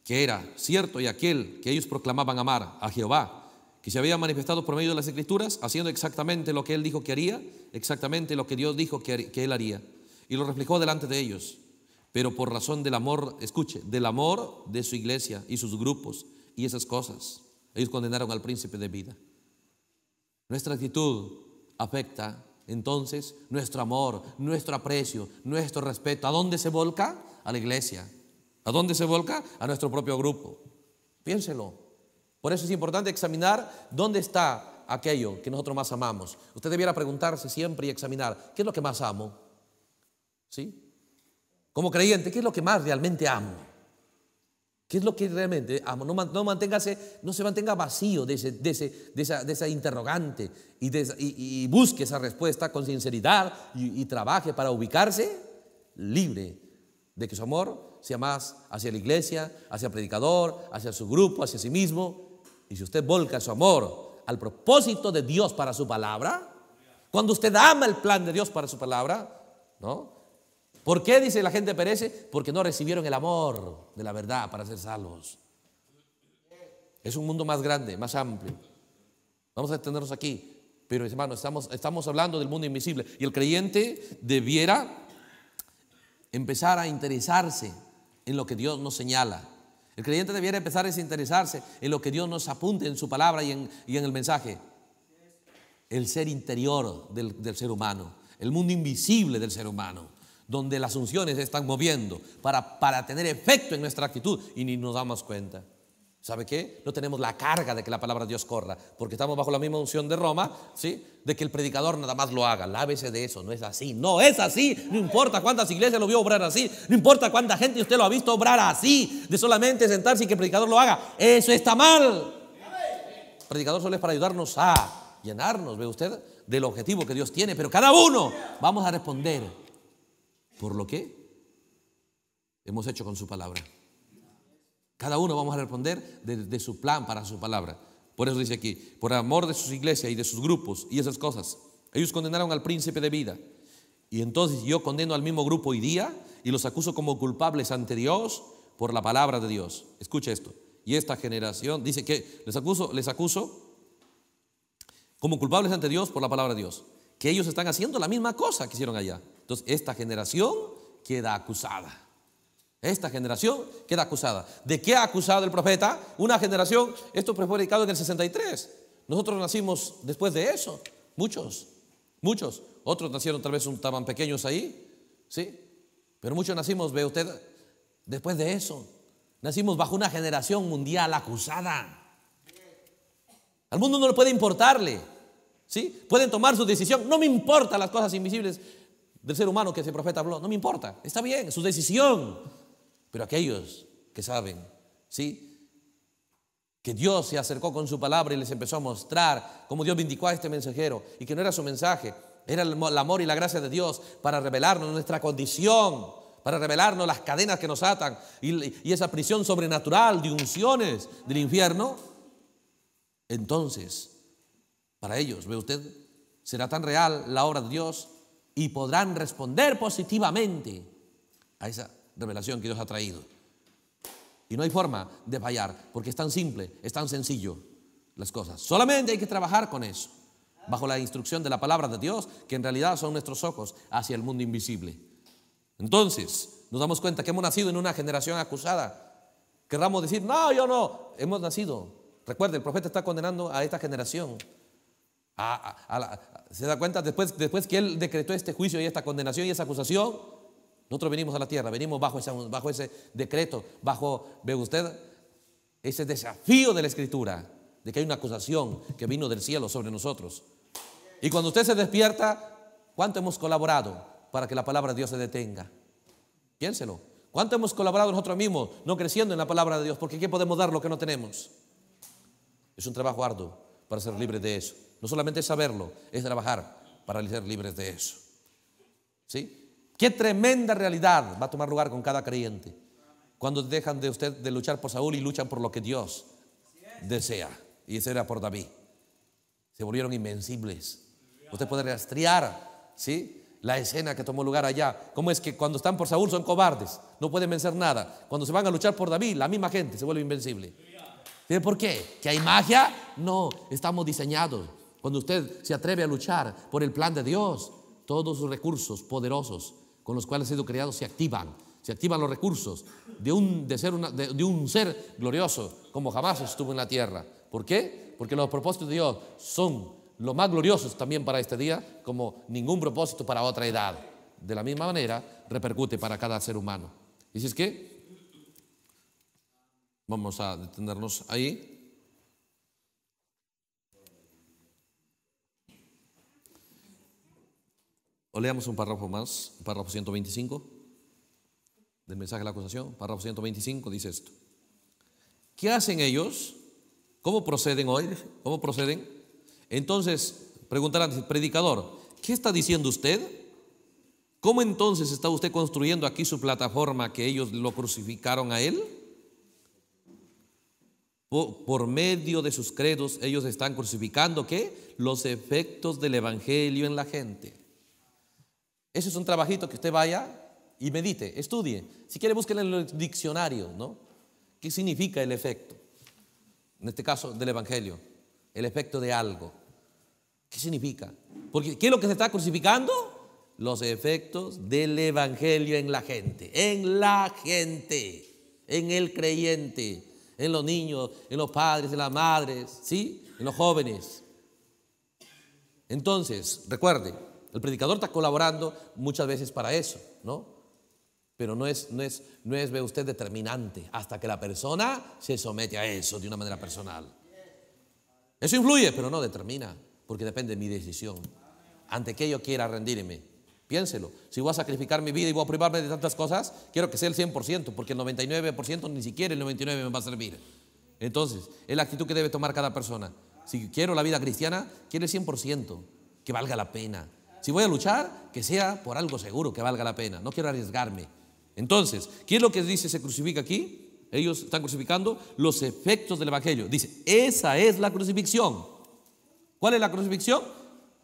que era cierto y aquel que ellos proclamaban amar a Jehová, que se había manifestado por medio de las Escrituras, haciendo exactamente lo que él dijo que haría, exactamente lo que Dios dijo que, él haría, y lo reflejó delante de ellos, pero por razón del amor, escuche, del amor de su iglesia y sus grupos y esas cosas, ellos condenaron al príncipe de vida. Nuestra actitud afecta entonces, nuestro amor, nuestro aprecio, nuestro respeto, ¿a dónde se volca? A la iglesia. ¿A dónde se volca? A nuestro propio grupo. Piénselo. Por eso es importante examinar dónde está aquello que nosotros más amamos. Usted debiera preguntarse siempre y examinar, ¿qué es lo que más amo? ¿Sí? Como creyente, ¿qué es lo que más realmente amo? ¿Qué es lo que realmente? No, no, manténgase, no se mantenga vacío de, ese, de, esa, interrogante y, busque esa respuesta con sinceridad y, y, trabaje para ubicarse libre de que su amor sea más hacia la iglesia, hacia el predicador, hacia su grupo, hacia sí mismo. Y si usted volca su amor al propósito de Dios para su palabra, cuando usted ama el plan de Dios para su palabra, ¿no? ¿Por qué dice la gente perece? Porque no recibieron el amor de la verdad para ser salvos. Es un mundo más grande, más amplio. Vamos a detenernos aquí. Pero hermano, estamos, estamos hablando del mundo invisible. Y el creyente debiera empezar a interesarse en lo que Dios nos señala. El creyente debiera empezar a interesarse en lo que Dios nos apunte en su palabra y en, el mensaje. El ser interior del ser humano, el mundo invisible del ser humano donde las unciones se están moviendo para, para tener efecto en nuestra actitud y ni nos damos cuenta. ¿Sabe qué? No tenemos la carga de que la palabra de Dios corra, porque estamos bajo la misma unción de Roma, ¿sí? De que el predicador nada más lo haga. Lávese de eso, no es así. No es así. No importa cuántas iglesias lo vio obrar así. No importa cuánta gente usted lo ha visto obrar así, de solamente sentarse y que el predicador lo haga. Eso está mal. El predicador solo es para ayudarnos a llenarnos, ve usted, del objetivo que Dios tiene, pero cada uno vamos a responder por lo que hemos hecho con su palabra. Cada uno vamos a responder de, su plan para su palabra. Por eso dice aquí, por amor de sus iglesias y de sus grupos y esas cosas. Ellos condenaron al príncipe de vida. Y entonces yo condeno al mismo grupo hoy día y los acuso como culpables ante Dios por la palabra de Dios. Escucha esto. Y esta generación dice que les acuso, les acuso como culpables ante Dios por la palabra de Dios que ellos están haciendo la misma cosa que hicieron allá. Entonces, esta generación queda acusada. Esta generación queda acusada. ¿De qué ha acusado el profeta? Una generación, esto fue predicado en el 63. Nosotros nacimos después de eso, muchos, muchos. Otros nacieron tal vez estaban pequeños ahí, ¿sí? Pero muchos nacimos, ve usted, después de eso. Nacimos bajo una generación mundial acusada. Al mundo no le puede importarle. ¿Sí? Pueden tomar su decisión. No me importan las cosas invisibles del ser humano que ese profeta habló. No me importa. Está bien, su decisión. Pero aquellos que saben, ¿sí? Que Dios se acercó con su palabra y les empezó a mostrar cómo Dios vindicó a este mensajero y que no era su mensaje, era el amor y la gracia de Dios para revelarnos nuestra condición, para revelarnos las cadenas que nos atan y, y esa prisión sobrenatural de unciones del infierno. Entonces, para ellos. ¿Ve usted? Será tan real la obra de Dios y podrán responder positivamente a esa revelación que Dios ha traído. Y no hay forma de fallar, porque es tan simple, es tan sencillo las cosas. Solamente hay que trabajar con eso, bajo la instrucción de la palabra de Dios, que en realidad son nuestros ojos hacia el mundo invisible. Entonces, nos damos cuenta que hemos nacido en una generación acusada. Querramos decir, no, yo no, hemos nacido. Recuerde, el profeta está condenando a esta generación ¿Se da cuenta? Después, que Él decretó este juicio y esta condenación y esa acusación, nosotros venimos a la tierra, venimos bajo, ese decreto, bajo, ve usted, ese desafío de la escritura, de que hay una acusación que vino del cielo sobre nosotros. Y cuando usted se despierta, ¿cuánto hemos colaborado para que la palabra de Dios se detenga? Piénselo. ¿Cuánto hemos colaborado nosotros mismos, no creciendo en la palabra de Dios? Porque ¿qué podemos dar lo que no tenemos? Es un trabajo arduo para ser libre de eso. No solamente es saberlo, es trabajar para ser libres de eso. ¿Sí? Qué tremenda realidad va a tomar lugar con cada creyente cuando dejan de usted de luchar por Saúl y luchan por lo que Dios desea. Y ese era por David. Se volvieron invencibles. Usted puede rastrear, ¿sí? La escena que tomó lugar allá. ¿Cómo es que cuando están por Saúl son cobardes? No pueden vencer nada. Cuando se van a luchar por David, la misma gente se vuelve invencible. ¿Por qué? ¿Que hay magia? No, estamos diseñados. Cuando usted se atreve a luchar por el plan de Dios, todos sus recursos poderosos con los cuales ha sido creado se activan. Se activan los recursos de un, de ser de, un ser glorioso como jamás estuvo en la tierra. ¿Por qué? Porque los propósitos de Dios son los más gloriosos también para este día, como ningún propósito para otra edad. De la misma manera, repercute para cada ser humano. Y si es que, vamos a detenernos ahí. O leamos un párrafo más, párrafo 125 del mensaje de la acusación, párrafo 125 dice esto. ¿Qué hacen ellos? ¿Cómo proceden hoy? ¿Cómo proceden? Entonces, preguntarán, predicador, ¿qué está diciendo usted? ¿Cómo entonces está usted construyendo aquí su plataforma que ellos lo crucificaron a él? Por, medio de sus credos, ellos están crucificando, ¿qué? Los efectos del Evangelio en la gente. Ese es un trabajito que usted vaya y medite, estudie. Si quiere, búsquenlo en el diccionario, ¿no? ¿Qué significa el efecto? En este caso del Evangelio, el efecto de algo. ¿Qué significa? Porque ¿qué es lo que se está crucificando? Los efectos del Evangelio en la gente, en la gente, en el creyente, en los niños, en los padres, en las madres, ¿sí? En los jóvenes. Entonces, recuerde, el predicador está colaborando muchas veces para eso, ¿no? Pero no es, no es, no es, ve usted, determinante hasta que la persona se somete a eso de una manera personal. Eso influye, pero no determina, porque depende de mi decisión. Ante qué yo quiera rendirme. Piénselo. Si voy a sacrificar mi vida y voy a privarme de tantas cosas, quiero que sea el 100%, porque el 99% ni siquiera el 99% me va a servir. Entonces, es la actitud que debe tomar cada persona. Si quiero la vida cristiana, quiero el 100%, que valga la pena, si voy a luchar, que sea por algo seguro que valga la pena. No quiero arriesgarme. Entonces, ¿qué es lo que dice se crucifica aquí? Ellos están crucificando los efectos del Evangelio. Dice, esa es la crucifixión. ¿Cuál es la crucifixión?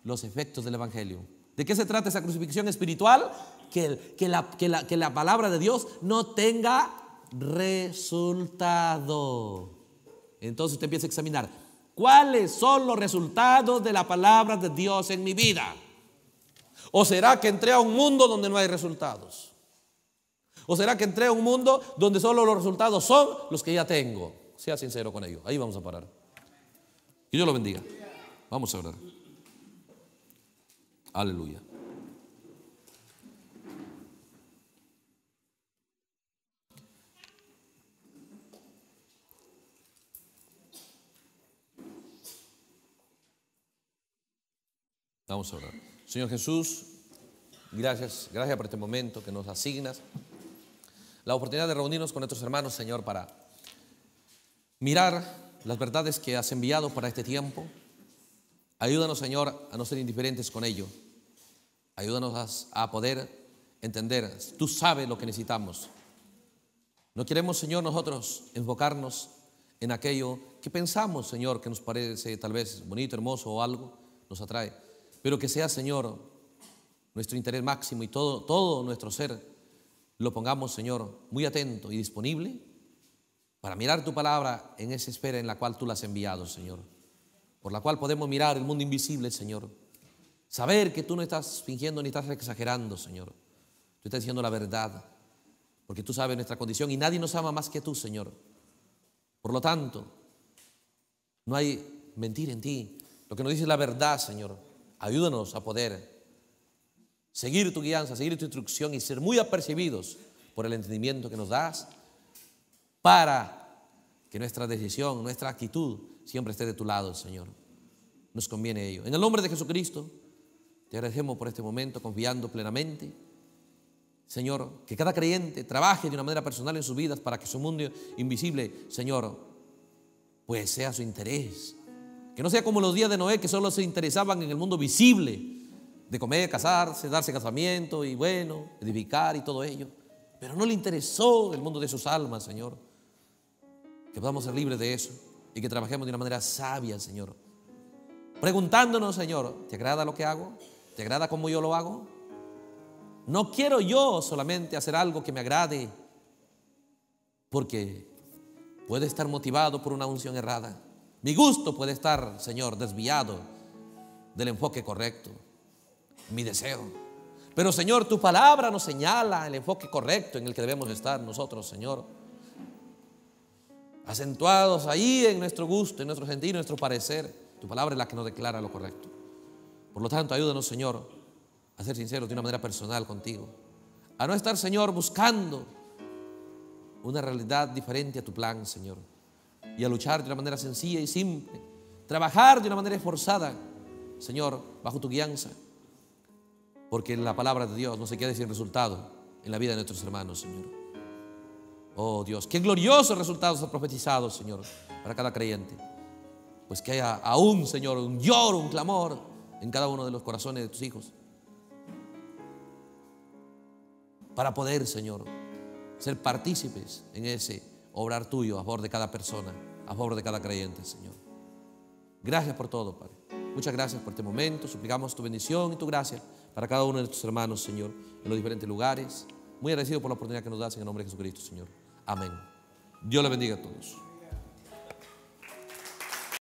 Los efectos del Evangelio. ¿De qué se trata esa crucifixión espiritual? Que, que, la, la palabra de Dios no tenga resultado. Entonces usted empieza a examinar, ¿cuáles son los resultados de la palabra de Dios en mi vida? ¿O será que entré a un mundo donde no hay resultados? ¿O será que entré a un mundo donde solo los resultados son los que ya tengo? Sea sincero con ellos. Ahí vamos a parar. Que Dios lo bendiga. Vamos a orar. Aleluya. Vamos a orar. Señor Jesús, gracias, gracias por este momento que nos asignas. La oportunidad de reunirnos con nuestros hermanos, Señor, para mirar las verdades que has enviado para este tiempo. Ayúdanos, Señor, a no ser indiferentes con ello. Ayúdanos a, a poder entender. Tú sabes lo que necesitamos. No queremos, Señor, nosotros enfocarnos en aquello que pensamos, Señor, que nos parece tal vez bonito, hermoso o algo, nos atrae pero que sea, Señor, nuestro interés máximo y todo, todo nuestro ser lo pongamos, Señor, muy atento y disponible para mirar tu palabra en esa esfera en la cual tú la has enviado, Señor, por la cual podemos mirar el mundo invisible, Señor. Saber que tú no estás fingiendo ni estás exagerando, Señor. Tú estás diciendo la verdad, porque tú sabes nuestra condición y nadie nos ama más que tú, Señor. Por lo tanto, no hay mentir en ti. Lo que nos dice es la verdad, Señor. Ayúdanos a poder seguir tu guianza, seguir tu instrucción y ser muy apercibidos por el entendimiento que nos das para que nuestra decisión, nuestra actitud siempre esté de tu lado, Señor. Nos conviene ello. En el nombre de Jesucristo, te agradecemos por este momento, confiando plenamente. Señor, que cada creyente trabaje de una manera personal en sus vidas para que su mundo invisible, Señor, pues sea su interés que no sea como los días de Noé que solo se interesaban en el mundo visible, de comer, casarse, darse casamiento y bueno, edificar y todo ello. Pero no le interesó el mundo de sus almas, Señor. Que podamos ser libres de eso y que trabajemos de una manera sabia, Señor. Preguntándonos, Señor, ¿te agrada lo que hago? ¿Te agrada cómo yo lo hago? No quiero yo solamente hacer algo que me agrade, porque puede estar motivado por una unción errada. Mi gusto puede estar, Señor, desviado del enfoque correcto. Mi deseo. Pero, Señor, tu palabra nos señala el enfoque correcto en el que debemos estar nosotros, Señor. Acentuados ahí en nuestro gusto, en nuestro sentir, en nuestro parecer. Tu palabra es la que nos declara lo correcto. Por lo tanto, ayúdanos, Señor, a ser sinceros de una manera personal contigo. A no estar, Señor, buscando una realidad diferente a tu plan, Señor y a luchar de una manera sencilla y simple, trabajar de una manera esforzada, Señor, bajo tu guianza, porque en la palabra de Dios no se quede sin resultado en la vida de nuestros hermanos, Señor. Oh Dios, qué gloriosos resultados ha profetizado, Señor, para cada creyente. Pues que haya aún, Señor, un lloro, un clamor en cada uno de los corazones de tus hijos. Para poder, Señor, ser partícipes en ese obrar tuyo a favor de cada persona a favor de cada creyente, Señor. Gracias por todo, Padre. Muchas gracias por este momento. Suplicamos tu bendición y tu gracia para cada uno de tus hermanos, Señor, en los diferentes lugares. Muy agradecido por la oportunidad que nos das en el nombre de Jesucristo, Señor. Amén. Dios le bendiga a todos.